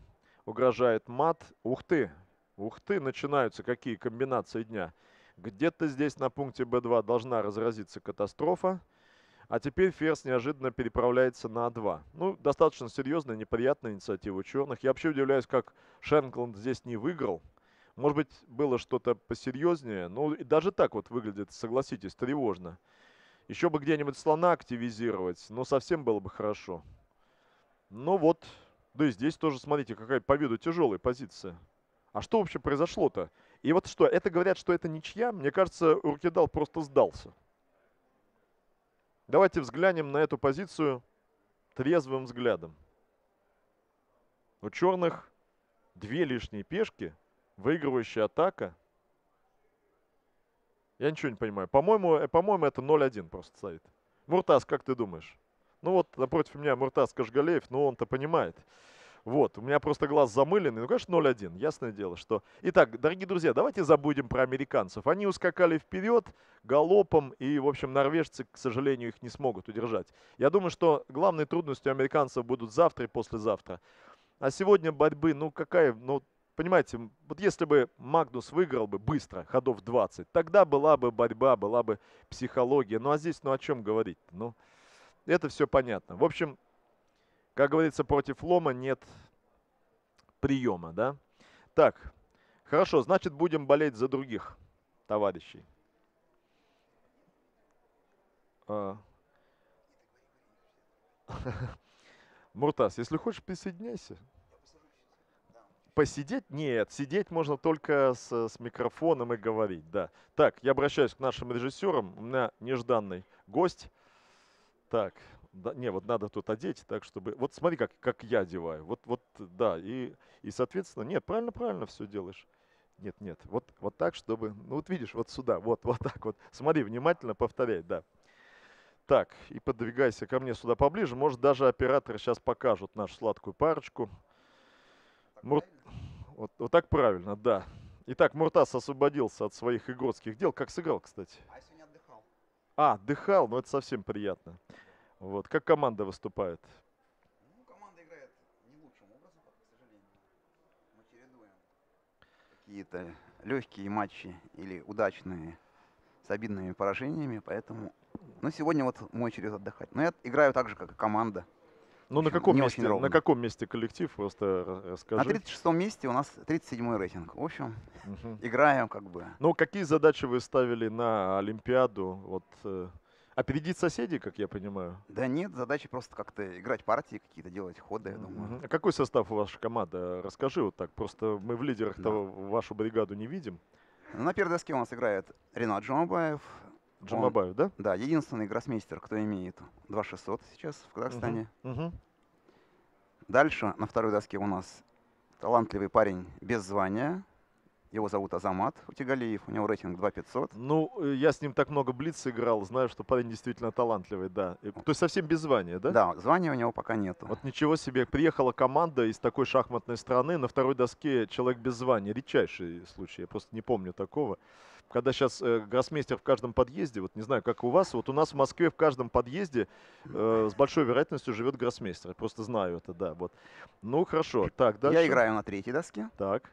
Speaker 1: Угрожает мат. Ух ты! Ух ты! Начинаются какие комбинации дня. Где-то здесь на пункте b2 должна разразиться катастрофа. А теперь ферзь неожиданно переправляется на А2. Ну, достаточно серьезная, неприятная инициатива ученых. Я вообще удивляюсь, как Шенкланд здесь не выиграл. Может быть, было что-то посерьезнее. Ну, даже так вот выглядит, согласитесь, тревожно. Еще бы где-нибудь слона активизировать, но совсем было бы хорошо. Ну вот, да и здесь тоже, смотрите, какая по виду тяжелая позиция. А что вообще произошло-то? И вот что, это говорят, что это ничья. Мне кажется, Уркедал просто сдался. Давайте взглянем на эту позицию трезвым взглядом. У черных две лишние пешки, выигрывающая атака. Я ничего не понимаю. По-моему, э, по-моему это 0-1 просто стоит. Муртаз, как ты думаешь? Ну вот, напротив меня Муртаз Кашгалеев, ну он-то понимает. Вот, у меня просто глаз замыленный. Ну, конечно, 0-1, ясное дело, что... Итак, дорогие друзья, давайте забудем про американцев. Они ускакали вперед галопом, и, в общем, норвежцы, к сожалению, их не смогут удержать. Я думаю, что главной трудностью американцев будут завтра и послезавтра. А сегодня борьбы, ну, какая... Ну, понимаете, вот если бы Магнус выиграл бы быстро, ходов 20, тогда была бы борьба, была бы психология. Ну, а здесь, ну, о чем говорить? Ну, это все понятно. В общем, как говорится, против лома нет приема, да? Так, хорошо, значит, будем болеть за других товарищей. А. Муртас, если хочешь, присоединяйся. Посидеть? Нет, сидеть можно только с, с микрофоном и говорить, да. Так, я обращаюсь к нашим режиссерам. У меня нежданный гость. Так, да, не, вот надо тут одеть так, чтобы... Вот смотри, как, как я одеваю. Вот, вот, да. И, и, соответственно, нет, правильно, правильно все делаешь. Нет, нет, вот, вот так, чтобы... Ну, вот видишь, вот сюда, вот, вот так вот. Смотри, внимательно повторяй, да. Так, и подвигайся ко мне сюда поближе. Может, даже операторы сейчас покажут нашу сладкую парочку. Мур... Вот, вот так правильно, да. Итак, Муртас освободился от своих игротских дел. Как сыграл, кстати? А, отдыхал. А, отдыхал, но ну, это совсем приятно. Вот. Как команда выступает? Ну, команда играет не лучшим образом, к
Speaker 2: сожалению. Мы чередуем какие-то легкие матчи или удачные с обидными поражениями, поэтому... Ну, сегодня вот мой черед отдыхать. Но я играю так же, как и команда.
Speaker 1: Ну, на каком, месте, на каком месте коллектив, просто расскажи. На
Speaker 2: 36-м месте у нас 37-й рейтинг. В общем, угу.
Speaker 1: играем как бы. Ну, какие задачи вы ставили на Олимпиаду? Вот э, Опередить соседей, как я понимаю? Да нет, задача просто как-то играть партии какие-то, делать ходы, я думаю. А какой состав у вашей команды? Расскажи вот так. Просто мы в лидерах да. вашу бригаду не видим. На первой доске у нас играет Ренат Джамабаев. Джамабаев, Он,
Speaker 2: да? Да, единственный гроссмейстер, кто имеет 2600 сейчас в Казахстане. Угу, угу. Дальше на второй доске у нас талантливый парень без звания
Speaker 1: его зовут Азамат Утигалиев, у него рейтинг 2500. Ну, э, я с ним так много блиц играл, знаю, что парень действительно талантливый, да. Э, то есть совсем без звания, да? Да, звания у него пока нет. Вот ничего себе, приехала команда из такой шахматной страны, на второй доске человек без звания, редчайший случай, я просто не помню такого. Когда сейчас э, гроссмейстер в каждом подъезде, вот не знаю, как у вас, вот у нас в Москве в каждом подъезде э, с большой вероятностью живет гроссмейстер, я просто знаю это, да, вот. Ну, хорошо, так, дальше. Я играю на третьей доске. Так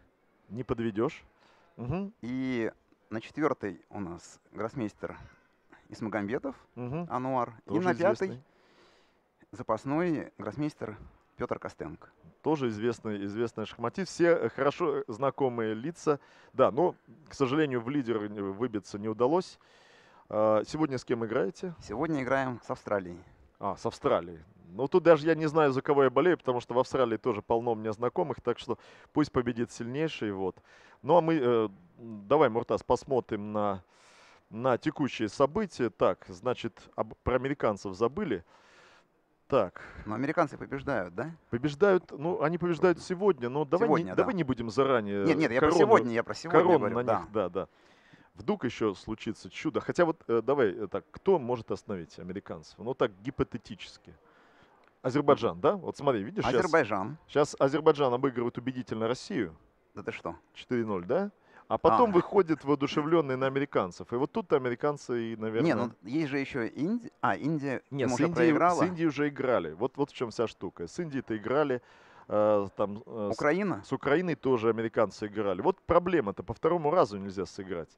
Speaker 1: не подведешь.
Speaker 2: Угу. И на четвертой у нас гроссмейстер Исмагамбетов угу. Ануар. Тоже и на известный. пятой запасной гроссмейстер
Speaker 1: Петр Костенко. Тоже известный, известный шахматист. Все э, хорошо э, знакомые лица. Да, но, к сожалению, в лидер э, выбиться не удалось. А, сегодня с кем играете? Сегодня играем с Австралией. А, с Австралией. Ну, тут даже я не знаю, за кого я болею, потому что в Австралии тоже полно мне знакомых, так что пусть победит сильнейший, вот. Ну, а мы, э, давай, Муртас, посмотрим на, на текущие события. Так, значит, об, про американцев забыли. Так. Но ну, американцы побеждают, да? Побеждают, ну, они побеждают сегодня, но давай, сегодня, не, да. давай не будем заранее... Нет, нет, я корону, про сегодня, я про сегодня корону говорю, на них, да, да. Вдруг еще случится чудо. Хотя вот э, давай э, так, кто может остановить американцев? Ну так гипотетически. Азербайджан, да? Вот смотри, видишь, Азербайджан. Сейчас, сейчас Азербайджан обыгрывает убедительно Россию. Да ты что? 4-0, да? А, а. потом а. выходит воодушевленный на американцев. И вот тут американцы и, наверное... Не, ну есть же еще Индия. А, Индия Нет, с Индией, проиграла. с Индией уже играли. Вот, вот в чем вся штука. С Индией-то играли. Э, там, э, Украина? С, с Украиной тоже американцы играли. Вот проблема-то. По второму разу нельзя сыграть.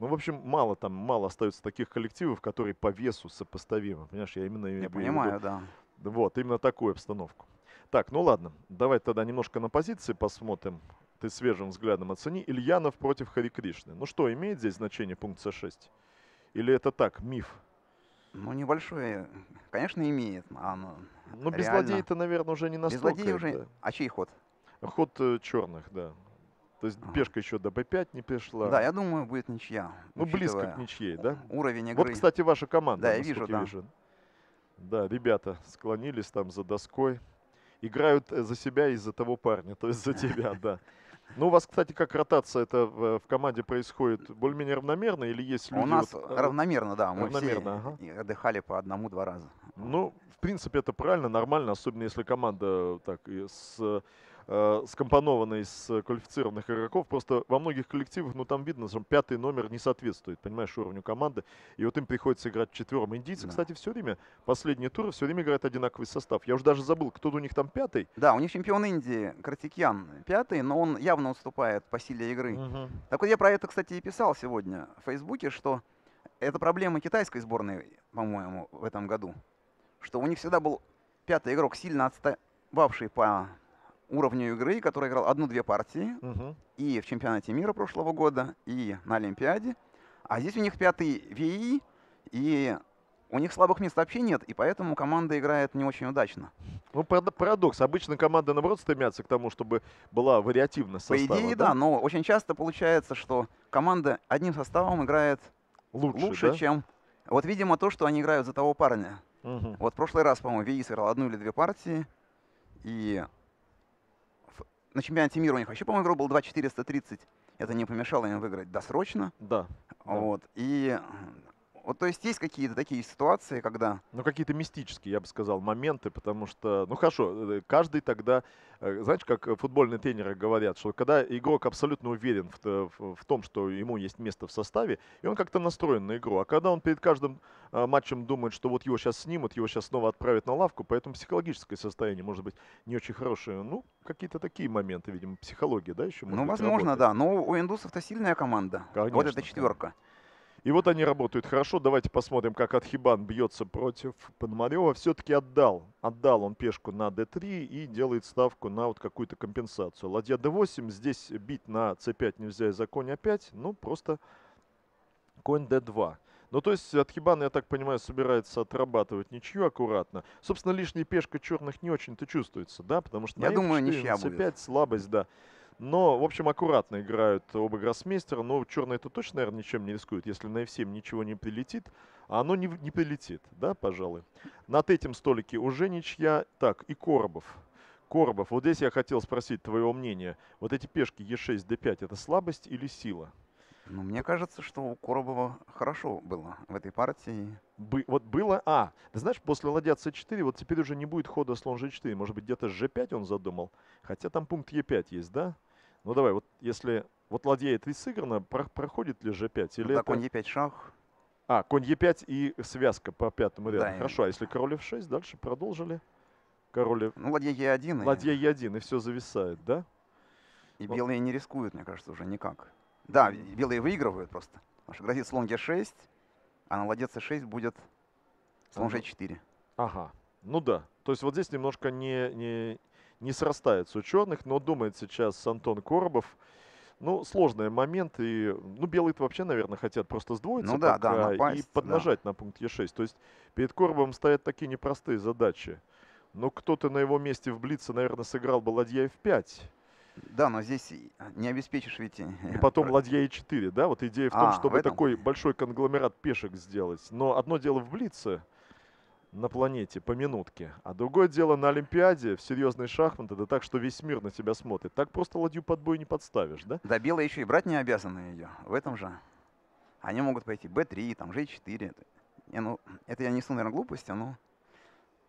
Speaker 1: Ну, в общем, мало там, мало остается таких коллективов, которые по весу сопоставимы. Понимаешь, я именно... Я понимаю, да. Вот, именно такую обстановку. Так, ну ладно, давай тогда немножко на позиции посмотрим. Ты свежим взглядом оцени. Ильянов против Хари Кришны. Ну что, имеет здесь значение пункт С6? Или это так, миф? Ну, небольшое, конечно, имеет. А, Но ну, оно ну, без ладей-то, наверное, уже не настолько. Без ладей уже... А чей ход? Ход э, черных, да. То есть пешка еще до b5 не пришла. Да, я думаю, будет ничья. Ну, близко к ничьей, да? Уровень игры. Вот, кстати, ваша команда. Да, я вижу, да. Вижу. Да, ребята склонились там за доской. Играют э, за себя и за того парня, то есть за тебя, да. Ну, у вас, кстати, как ротация это в, э, в команде происходит? Более-менее равномерно или есть а люди? У нас вот, а, равномерно, да. Мы равномерно,
Speaker 2: все ага. отдыхали по одному-два раза.
Speaker 1: Ну, в принципе, это правильно, нормально, особенно если команда так с Э, скомпонована из э, квалифицированных игроков. Просто во многих коллективах, ну, там видно, что пятый номер не соответствует, понимаешь, уровню команды. И вот им приходится играть четвером. Индийцы, да. кстати, все время, последние туры, все время играют одинаковый состав. Я уже даже забыл, кто у них там пятый. Да, у них чемпион Индии, Картикьян, пятый, но он явно уступает по силе
Speaker 2: игры. Угу. Так вот, я про это, кстати, и писал сегодня в Фейсбуке, что это проблема китайской сборной, по-моему, в этом году. Что у них всегда был пятый игрок, сильно отстававший по уровню игры, который играл одну-две партии угу. и в чемпионате мира прошлого года, и на Олимпиаде. А здесь у них пятый ВИ, и у них слабых мест вообще нет, и поэтому команда играет не очень удачно. Ну, парадокс. Обычно команды, наоборот, стремятся к тому, чтобы была вариативность состава. По идее, да? да, но очень часто получается, что команда одним составом играет лучше, лучше да? чем... Вот, видимо, то, что они играют за того парня. Угу. Вот в прошлый раз, по-моему, ВИ сыграл одну или две партии, и на чемпионате мира у них вообще, по-моему, игрок был 2430. Это не помешало им выиграть досрочно. Да. Вот. И вот, то есть есть
Speaker 1: какие-то такие ситуации, когда... Ну, какие-то мистические, я бы сказал, моменты, потому что, ну, хорошо, э, каждый тогда, э, знаете, как э, футбольные тренеры говорят, что когда игрок абсолютно уверен в, в, в том, что ему есть место в составе, и он как-то настроен на игру, а когда он перед каждым матчем думает, что вот его сейчас снимут, его сейчас снова отправят на лавку, поэтому психологическое состояние может быть не очень хорошее. Ну, какие-то такие моменты, видимо, психология, да, еще может Ну, быть, возможно, работает. да, но у индусов-то сильная команда. Конечно, вот эта четверка. Конечно. И вот они работают хорошо. Давайте посмотрим, как Атхибан бьется против Пономарева. Все-таки отдал. Отдал он пешку на d3 и делает ставку на вот какую-то компенсацию. Ладья d8. Здесь бить на c5 нельзя из-за коня 5. Ну, просто конь d2. Ну, то есть Атхибан, я так понимаю, собирается отрабатывать ничью аккуратно. Собственно, лишняя пешка черных не очень-то чувствуется, да? Потому что я на думаю, c 5 будет. слабость, да. Но, в общем, аккуратно играют оба гроссмейстера. Но черные это точно, наверное, ничем не рискуют. Если на F7 ничего не прилетит, а оно не, не прилетит, да, пожалуй. На третьем столике уже ничья. Так, и Коробов. Коробов, вот здесь я хотел спросить твоего мнения. Вот эти пешки Е6, Д5, это слабость или сила? Ну, мне кажется, что у Коробова хорошо было в этой партии. Бы, вот было, а, ты знаешь, после ладья c4, вот теперь уже не будет хода слон g4, может быть, где-то g5 он задумал, хотя там пункт е 5 есть, да? Ну давай, вот если... Вот ладья e3 сыграна, про, проходит ли g5? Ну Или ну, это... конь e5 шах. А, конь e5 и связка по пятому ряду. Да, Хорошо, и... а если король f6, дальше продолжили. Король Ну, ладья e1. Ладья и... e1, и все зависает, да? И вот. белые не рискуют, мне кажется, уже
Speaker 2: никак. Да, белые выигрывают просто. Потому что грозит слон g6, а на ладья c6 будет
Speaker 1: слон g4. Ага, ну да. То есть вот здесь немножко не... не не срастается у черных, но думает сейчас Антон Коробов. Ну, сложный момент, и, ну, белые-то вообще, наверное, хотят просто сдвоиться ну, да, да, напасть, и поднажать да. на пункт Е6. То есть перед Коробовым стоят такие непростые задачи. Но кто-то на его месте в Блице, наверное, сыграл бы ладья F5. Да, но здесь не обеспечишь ведь... Э, и потом ладья E4, да? Вот идея в том, а, чтобы в такой большой конгломерат пешек сделать. Но одно дело в Блице, на планете по минутке. А другое дело на Олимпиаде в серьезной шахматы, да так, что весь мир на тебя смотрит. Так просто ладью под бой не подставишь, да? Да белые еще
Speaker 2: и брать не обязаны ее. В этом же. Они могут пойти b3, там g4.
Speaker 1: Не, ну, это я несу, наверное, глупости, но...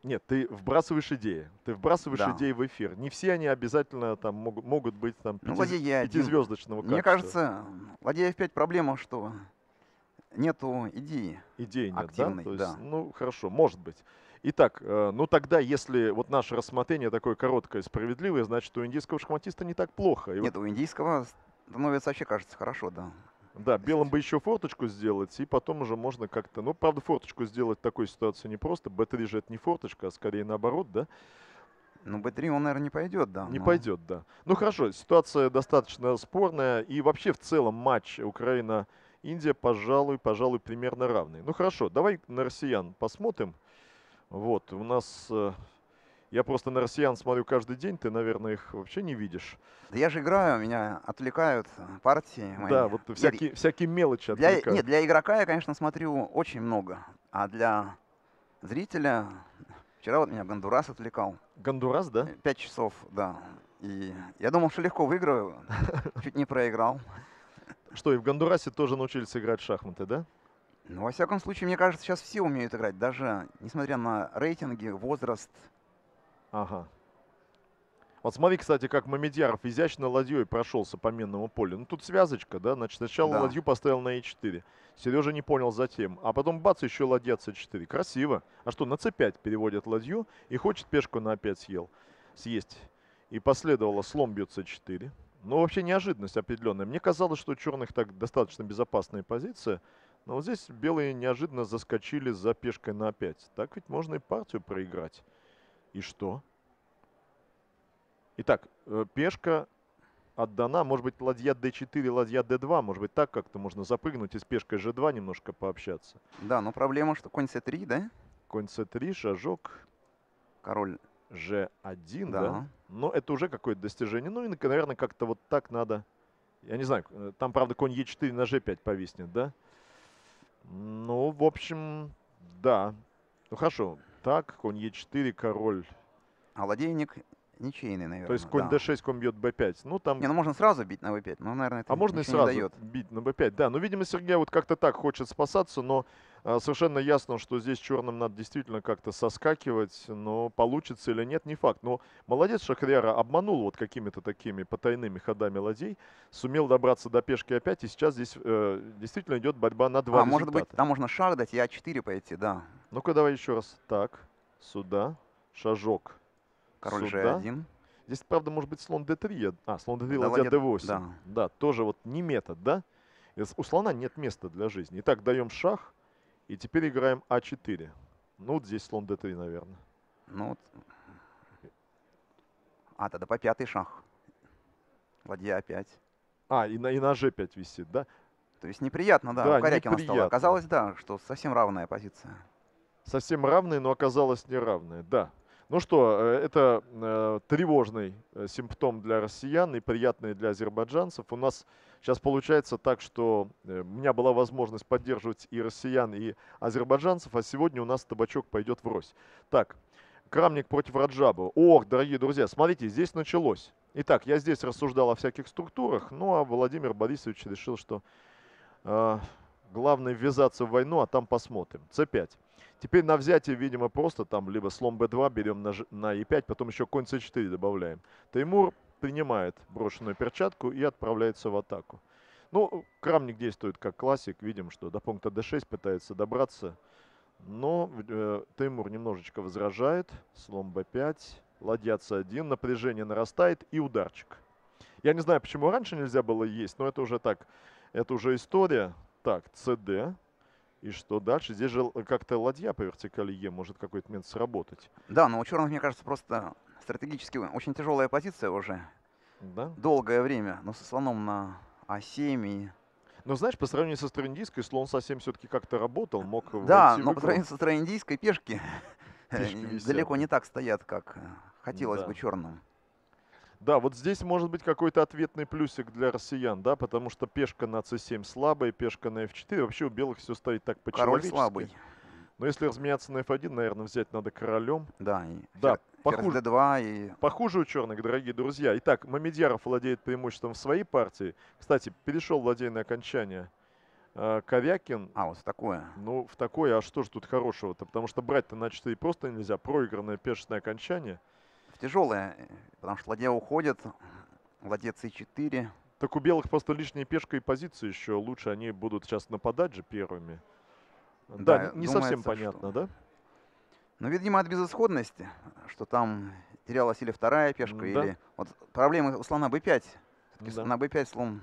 Speaker 1: Нет, ты вбрасываешь идеи. Ты вбрасываешь да. идеи в эфир. Не все они обязательно там могут, могут быть там ну, пяти, ну, пятизвездочного Мне кажется, ладья f5 проблема, что нету идеи. Идеи нет, активной, да? То есть, да. Ну, хорошо, может быть. Итак, э, ну тогда, если вот наше рассмотрение такое короткое и справедливое, значит, у индийского шахматиста не так плохо. И Нет, вот... у индийского становится вообще, кажется, хорошо, да. Да, белым бы еще форточку сделать, и потом уже можно как-то... Ну, правда, форточку сделать в такой ситуации непросто. Б3 же это не форточка, а скорее наоборот, да? Ну, Б3 он, наверное, не пойдет, да. Не но... пойдет, да. Ну, хорошо, ситуация достаточно спорная. И вообще, в целом, матч Украина... Индия, пожалуй, пожалуй, примерно равные. Ну хорошо, давай на россиян посмотрим. Вот, у нас... Э, я просто на россиян смотрю каждый день, ты, наверное, их вообще не видишь. Да я же играю, меня отвлекают э, партии. Мои. Да, вот всякие, для... всякие мелочи отвлекают. Для... Нет,
Speaker 2: для игрока я, конечно, смотрю очень много, а для зрителя... Вчера вот меня Гондурас отвлекал. Гондурас, да? Пять часов, да. И я думал, что легко выиграю, чуть не проиграл. Что, и в Гондурасе тоже научились играть в шахматы, да? Ну, во всяком случае, мне кажется, сейчас
Speaker 1: все умеют играть, даже несмотря на рейтинги, возраст. Ага. Вот смотри, кстати, как Мамедьяров изящно ладьей прошелся по минному полю. Ну, тут связочка, да? Значит, сначала да. ладью поставил на e4. Сережа не понял затем. А потом бац, еще ладья c4. Красиво. А что, на c5 переводят ладью и хочет пешку на a5 съел, съесть. И последовало слом бьет c4. Ну, вообще неожиданность определенная. Мне казалось, что у черных так достаточно безопасная позиция, но вот здесь белые неожиданно заскочили за пешкой на 5. Так ведь можно и партию проиграть. И что? Итак, э, пешка отдана. Может быть, ладья d4, ладья d2. Может быть, так как-то можно запрыгнуть и с пешкой g2 немножко пообщаться. Да, но проблема, что конь c3, да? Конь c3, шажок. Король G1, да. да? Но это уже какое-то достижение. Ну и, наверное, как-то вот так надо. Я не знаю, э, там, правда, конь E4 на G5 повиснет, да? Ну, в общем, да. Ну, хорошо. Так, конь Е4, король. А ладейник ничейный, наверное. То есть конь да. d6, конь бьет b5. Ну, там... Не, ну можно сразу бить на b5, но, наверное, это А можно и сразу бить на b5, да. Ну, видимо, Сергей вот как-то так хочет спасаться, но а, совершенно ясно, что здесь черным надо действительно как-то соскакивать, но получится или нет, не факт. Но молодец Шахряра, обманул вот какими-то такими потайными ходами ладей, сумел добраться до пешки опять, и сейчас здесь э, действительно идет борьба на два А, результата. может быть, там можно шар дать и А4 пойти, да. Ну-ка, давай еще раз. Так, сюда, шажок. Король сюда. G1. Здесь, правда, может быть, слон d3, а, слон d3, ладья d8. Да. да, тоже вот не метод, да? У слона нет места для жизни. Итак, даем шах, и теперь играем А4. Ну, вот здесь слон d3, наверное. Ну, вот.
Speaker 2: А, тогда по пятый шах. Ладья опять.
Speaker 1: А, а, и на, и на g5 висит, да? То есть неприятно, да, да у ну, Корякина стало. Оказалось, да, что совсем равная позиция. Совсем равная, но оказалось неравная, да. Ну что, э, это э, тревожный э, симптом для россиян и приятный для азербайджанцев. У нас сейчас получается так, что у меня была возможность поддерживать и россиян, и азербайджанцев, а сегодня у нас табачок пойдет в рось. Так, Крамник против Раджаба. Ох, дорогие друзья, смотрите, здесь началось. Итак, я здесь рассуждал о всяких структурах, ну а Владимир Борисович решил, что э, главное ввязаться в войну, а там посмотрим. С5. Теперь на взятие, видимо, просто там либо слом b2 берем на, на e5, потом еще конь c4 добавляем. Таймур принимает брошенную перчатку и отправляется в атаку. Ну, Крамник действует как классик. Видим, что до пункта d6 пытается добраться. Но э, Таймур немножечко возражает. Слон b5, ладья c1, напряжение нарастает и ударчик. Я не знаю, почему раньше нельзя было есть, но это уже так, это уже история. Так, cd, и что дальше. Здесь же как-то ладья по вертикали Е может какой-то момент сработать. Да, но у черных, мне кажется, просто стратегически
Speaker 2: очень тяжелая позиция уже. Да? Долгое время, но со слоном на А7
Speaker 1: и но знаешь, по сравнению со строиндийской, слон совсем а все-таки как-то работал, мог Да, но по сравнению со
Speaker 2: строиндийской пешки далеко
Speaker 1: не так стоят, как хотелось бы черным. Да, вот здесь может быть какой-то ответный плюсик для россиян, да, потому что пешка на c7 слабая, пешка на f4. Вообще у белых все стоит так по Король слабый. Но если разменяться на f1, наверное, взять надо королем. Да, и да, похуже, d2 и... Похуже у черных, дорогие друзья. Итак, Мамедьяров владеет преимуществом в своей партии. Кстати, перешел владение окончания э, Ковякин. А, вот в такое. Ну, в такое, а что же тут хорошего-то? Потому что брать-то на 4 просто нельзя. Проигранное пешечное окончание – в тяжелое, э, потому что ладья уходит, ладья c4. Так у белых просто лишняя пешка и позиция еще. Лучше они будут сейчас нападать же первыми. Да, да не думается, совсем
Speaker 2: понятно, что... да? Ну, видимо, от безысходности, что там терялась или вторая пешка, да. или... Вот проблема у слона b5. все да. слона b5 слон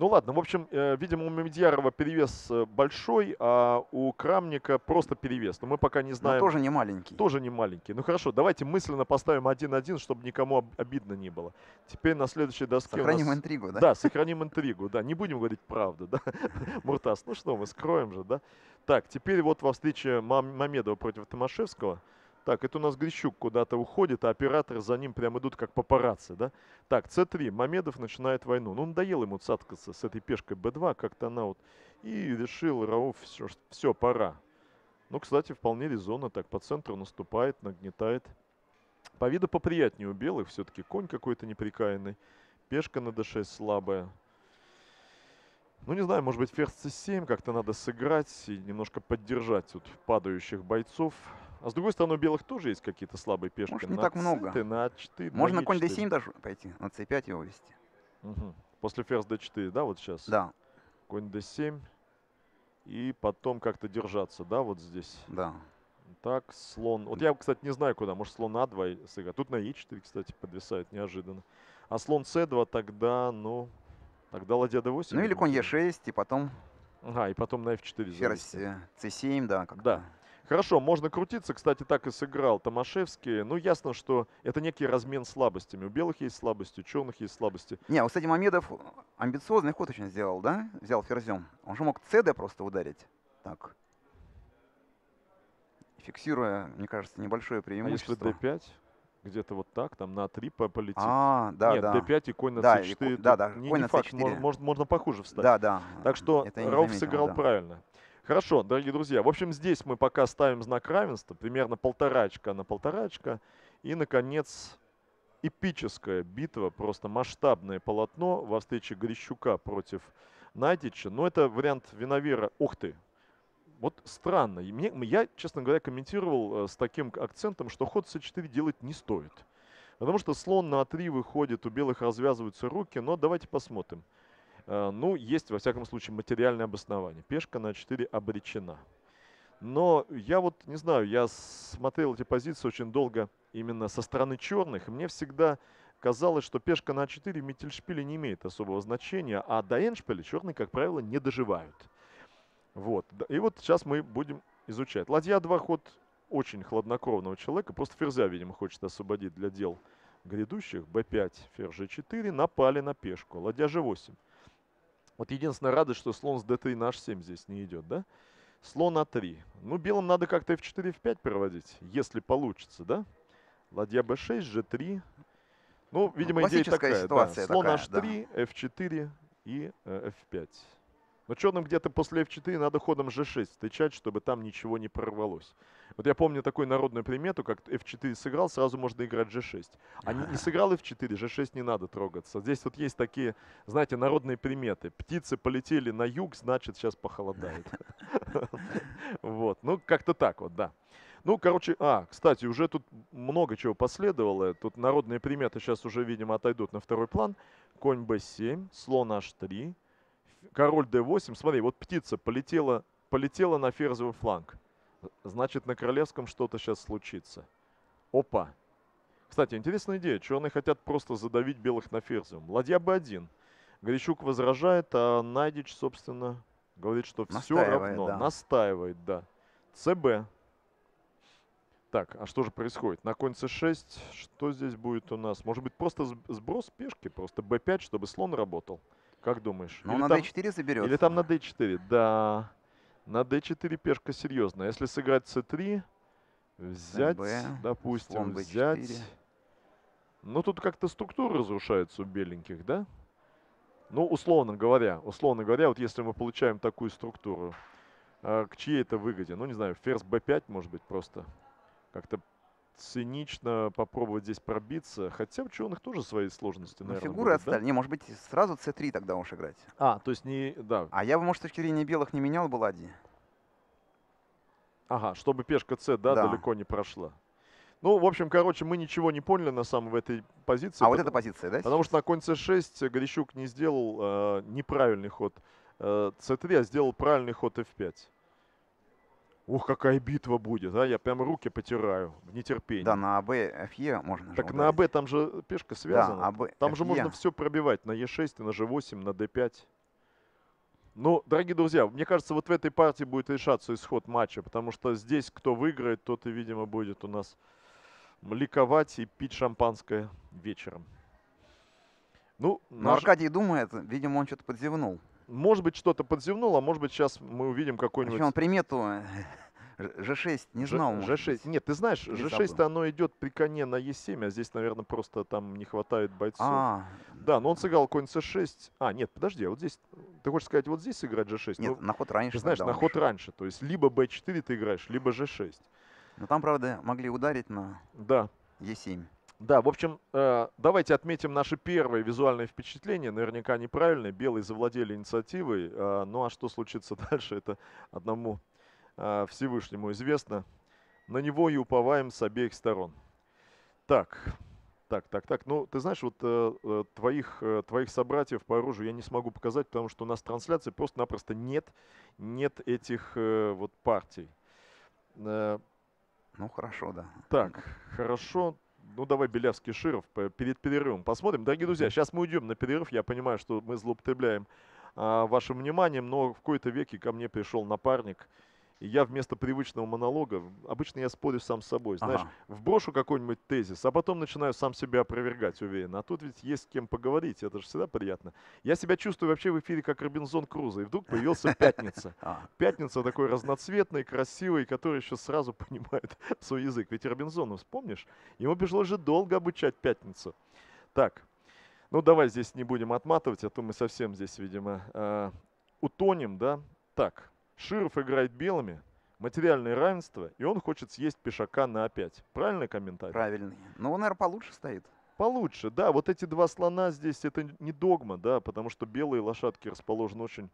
Speaker 1: ну ладно, в общем, э, видимо, у Мамедьярова перевес э, большой, а у Крамника просто перевес. Но мы пока не знаем. Но тоже не маленький. Тоже не маленький. Ну хорошо, давайте мысленно поставим 1-1, чтобы никому обидно не было. Теперь на следующей доске Сохраним нас... интригу, да? Да, сохраним интригу, да. Не будем говорить правду, да. Муртас, ну что, мы скроем же, да. Так, теперь вот во встрече Мамедова против Томашевского – так, это у нас Грищук куда-то уходит, а операторы за ним прям идут как папарацци, да? Так, c 3 Мамедов начинает войну. Ну, надоело ему цаткаться с этой пешкой b 2 как-то она вот... И решил Рауф, все, все, пора. Ну, кстати, вполне резонно так по центру наступает, нагнетает. По виду поприятнее у белых, все-таки конь какой-то неприкаянный. Пешка на d6 слабая. Ну, не знаю, может быть, ферзь c7 как-то надо сыграть и немножко поддержать тут падающих бойцов. А с другой стороны, у белых тоже есть какие-то слабые пешки. Может, не на так много. Ты На h4, а Можно на конь d7 даже пойти, на c5 его вести. Угу. После ферзь d4, да, вот сейчас? Да. Конь d7. И потом как-то держаться, да, вот здесь? Да. Так, слон. Вот я, кстати, не знаю куда. Может, слон А2 сыграть. Тут на e 4 кстати, подвисает неожиданно. А слон c 2 тогда, ну, тогда ладья d8. Ну или конь e 6 и потом... Ага, и потом на F4 Ферзь c 7 э, да. Как -то. да, Хорошо, можно крутиться. Кстати, так и сыграл Томашевский. Ну, ясно, что это некий размен слабостями. У белых есть слабости, у черных есть слабости.
Speaker 2: Не, кстати, Мамедов
Speaker 1: амбициозный ход
Speaker 2: очень сделал, да? Взял ферзем. Он же мог ЦД просто ударить. Так. Фиксируя, мне кажется, небольшое преимущество. А если d5? Где-то вот так,
Speaker 1: там на 3 полетит. А, да, Нет, да. d5 и конь на c4. Да, и, да, да, не, конь не на c4. можно, можно похуже встать. Да, да. Так что Рауф сыграл да. правильно. Хорошо, дорогие друзья. В общем, здесь мы пока ставим знак равенства. Примерно полтора очка на полтора очка. И, наконец, эпическая битва, просто масштабное полотно во встрече Грищука против Надича. Но ну, это вариант Виновера. Ух ты! Вот странно. И мне, я, честно говоря, комментировал э, с таким акцентом, что ход c4 делать не стоит. Потому что слон на А3 выходит, у белых развязываются руки. Но давайте посмотрим. Э, ну, есть, во всяком случае, материальное обоснование. Пешка на 4 обречена. Но я вот, не знаю, я смотрел эти позиции очень долго именно со стороны черных, и мне всегда казалось, что пешка на 4 метельшпиля не имеет особого значения, а до эншпиля черные, как правило, не доживают. Вот. И вот сейчас мы будем изучать. Ладья 2 ход очень хладнокровного человека, просто ферзя, видимо, хочет освободить для дел грядущих. b5, ферзь g4, напали на пешку. Ладья g8. Вот единственная радость, что слон с d3 на h7 здесь не идет, да? Слон а3. Ну, белым надо как-то f4, f5 проводить, если получится, да? Ладья b6, g3. Ну, видимо, ну, идея такая. Да. Слон такая, h3, да. f4 и э, f5. Но черным где-то после f4 надо ходом g6 встречать, чтобы там ничего не прорвалось. Вот я помню такую народную примету, как f4 сыграл, сразу можно играть g6. А не, не сыграл f4, g6 не надо трогаться. Здесь вот есть такие, знаете, народные приметы. Птицы полетели на юг, значит сейчас похолодает. Вот, ну как-то так вот, да. Ну, короче, а, кстати, уже тут много чего последовало. Тут народные приметы сейчас уже, видимо, отойдут на второй план. Конь b7, слон h3, король d8, смотри, вот птица полетела, полетела на ферзевый фланг. Значит, на королевском что-то сейчас случится. Опа. Кстати, интересная идея. Черные хотят просто задавить белых на ферзевом. Ладья b1. Горячук возражает, а Найдич, собственно, говорит, что все равно. Да. Настаивает, да. ЦБ. Так, а что же происходит? На конь c6, что здесь будет у нас? Может быть, просто сброс пешки, просто b5, чтобы слон работал. Как думаешь? Ну, на d4 заберет. Или там на d4, да. На d4 пешка серьезная. Если сыграть c3, взять, b, допустим, взять... Ну, тут как-то структура разрушается у беленьких, да? Ну, условно говоря, условно говоря, вот если мы получаем такую структуру, а, к чьей это выгоде? Ну, не знаю, ферзь b5, может быть, просто как-то цинично попробовать здесь пробиться, хотя у ученых тоже свои сложности, ну, наверное. Но фигуры будут, отстали. Да? Не, может быть, сразу c3 тогда уж играть. А, то есть не, да. А я бы, может, с точки зрения белых не менял бы ладьи. Ага, чтобы пешка c, да, да, далеко не прошла. Ну, в общем, короче, мы ничего не поняли на самом в этой позиции. А потому, вот эта позиция, да? Потому сейчас? что на конь c6 Горищук не сделал э, неправильный ход э, c3, а сделал правильный ход f5. Ух, какая битва будет, а? Я прям руки потираю в нетерпении. Да, на АБ, ФЕ можно Так на АБ там же пешка связана. Да, АБ, там же можно все пробивать на Е6, и на Ж8, на Д5. Ну, дорогие друзья, мне кажется, вот в этой партии будет решаться исход матча, потому что здесь кто выиграет, тот и, видимо, будет у нас ликовать и пить шампанское вечером.
Speaker 2: Ну, Но Аркадий думает, видимо, он что-то подзевнул.
Speaker 1: Может быть, что-то подзевнул, а может быть, сейчас мы увидим какой-нибудь... Причем примету э, G6 не знал. G6. Нет, ты знаешь, не G6 оно идет при коне на E7, а здесь, наверное, просто там не хватает бойцов. А Да, но он сыграл конь C6. А, нет, подожди, а вот здесь. Ты хочешь сказать, вот здесь сыграть G6? Нет, ну, на ход раньше. Ты знаешь, на ход шел. раньше. То есть либо B4 ты играешь,
Speaker 2: либо G6. Но там, правда, могли ударить на да. E7. Да, в общем,
Speaker 1: э, давайте отметим наши первые визуальные впечатления. Наверняка неправильные. Белые завладели инициативой. Э, ну а что случится дальше, это одному э, Всевышнему известно. На него и уповаем с обеих сторон. Так, так, так, так. Ну, ты знаешь, вот твоих, твоих собратьев по оружию я не смогу показать, потому что у нас трансляции просто-напросто нет, нет этих вот партий. ну, хорошо, да. Так, хорошо. Ну, давай Белявский Широв перед перерывом посмотрим. Дорогие друзья, сейчас мы уйдем на перерыв. Я понимаю, что мы злоупотребляем а, вашим вниманием, но в какой-то веке ко мне пришел напарник – и я вместо привычного монолога, обычно я спорю сам с собой, знаешь, ага. вброшу какой-нибудь тезис, а потом начинаю сам себя опровергать уверенно. А тут ведь есть с кем поговорить, это же всегда приятно. Я себя чувствую вообще в эфире как Робинзон Крузо, и вдруг появился «Пятница». А. «Пятница» такой разноцветный, красивый, который еще сразу понимает свой язык. Ведь Робинзону, вспомнишь, ему пришлось же долго обучать «Пятницу». Так, ну давай здесь не будем отматывать, а то мы совсем здесь, видимо, э, утонем, да? Так, Широв играет белыми, материальное равенство, и он хочет съесть пешака на опять. Правильный комментарий? Правильный. Но он, наверное, получше стоит. Получше, да. Вот эти два слона здесь, это не догма, да, потому что белые лошадки расположены очень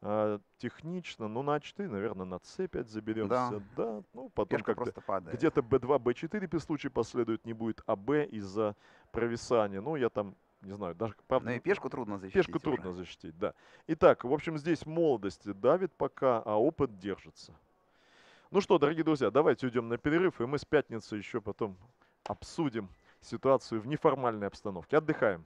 Speaker 1: э, технично. Ну, на H4, а наверное, на C5 заберемся. Да. да. Ну, потом как-то где-то б 2 б 4 при случае последует, не будет а б из-за провисания. Ну, я там не знаю, даже правда. Ну и пешку трудно защитить. Пешку уже. трудно защитить, да. Итак, в общем, здесь молодость давит пока, а опыт держится. Ну что, дорогие друзья, давайте уйдем на перерыв, и мы с пятницы еще потом обсудим ситуацию в неформальной обстановке. Отдыхаем.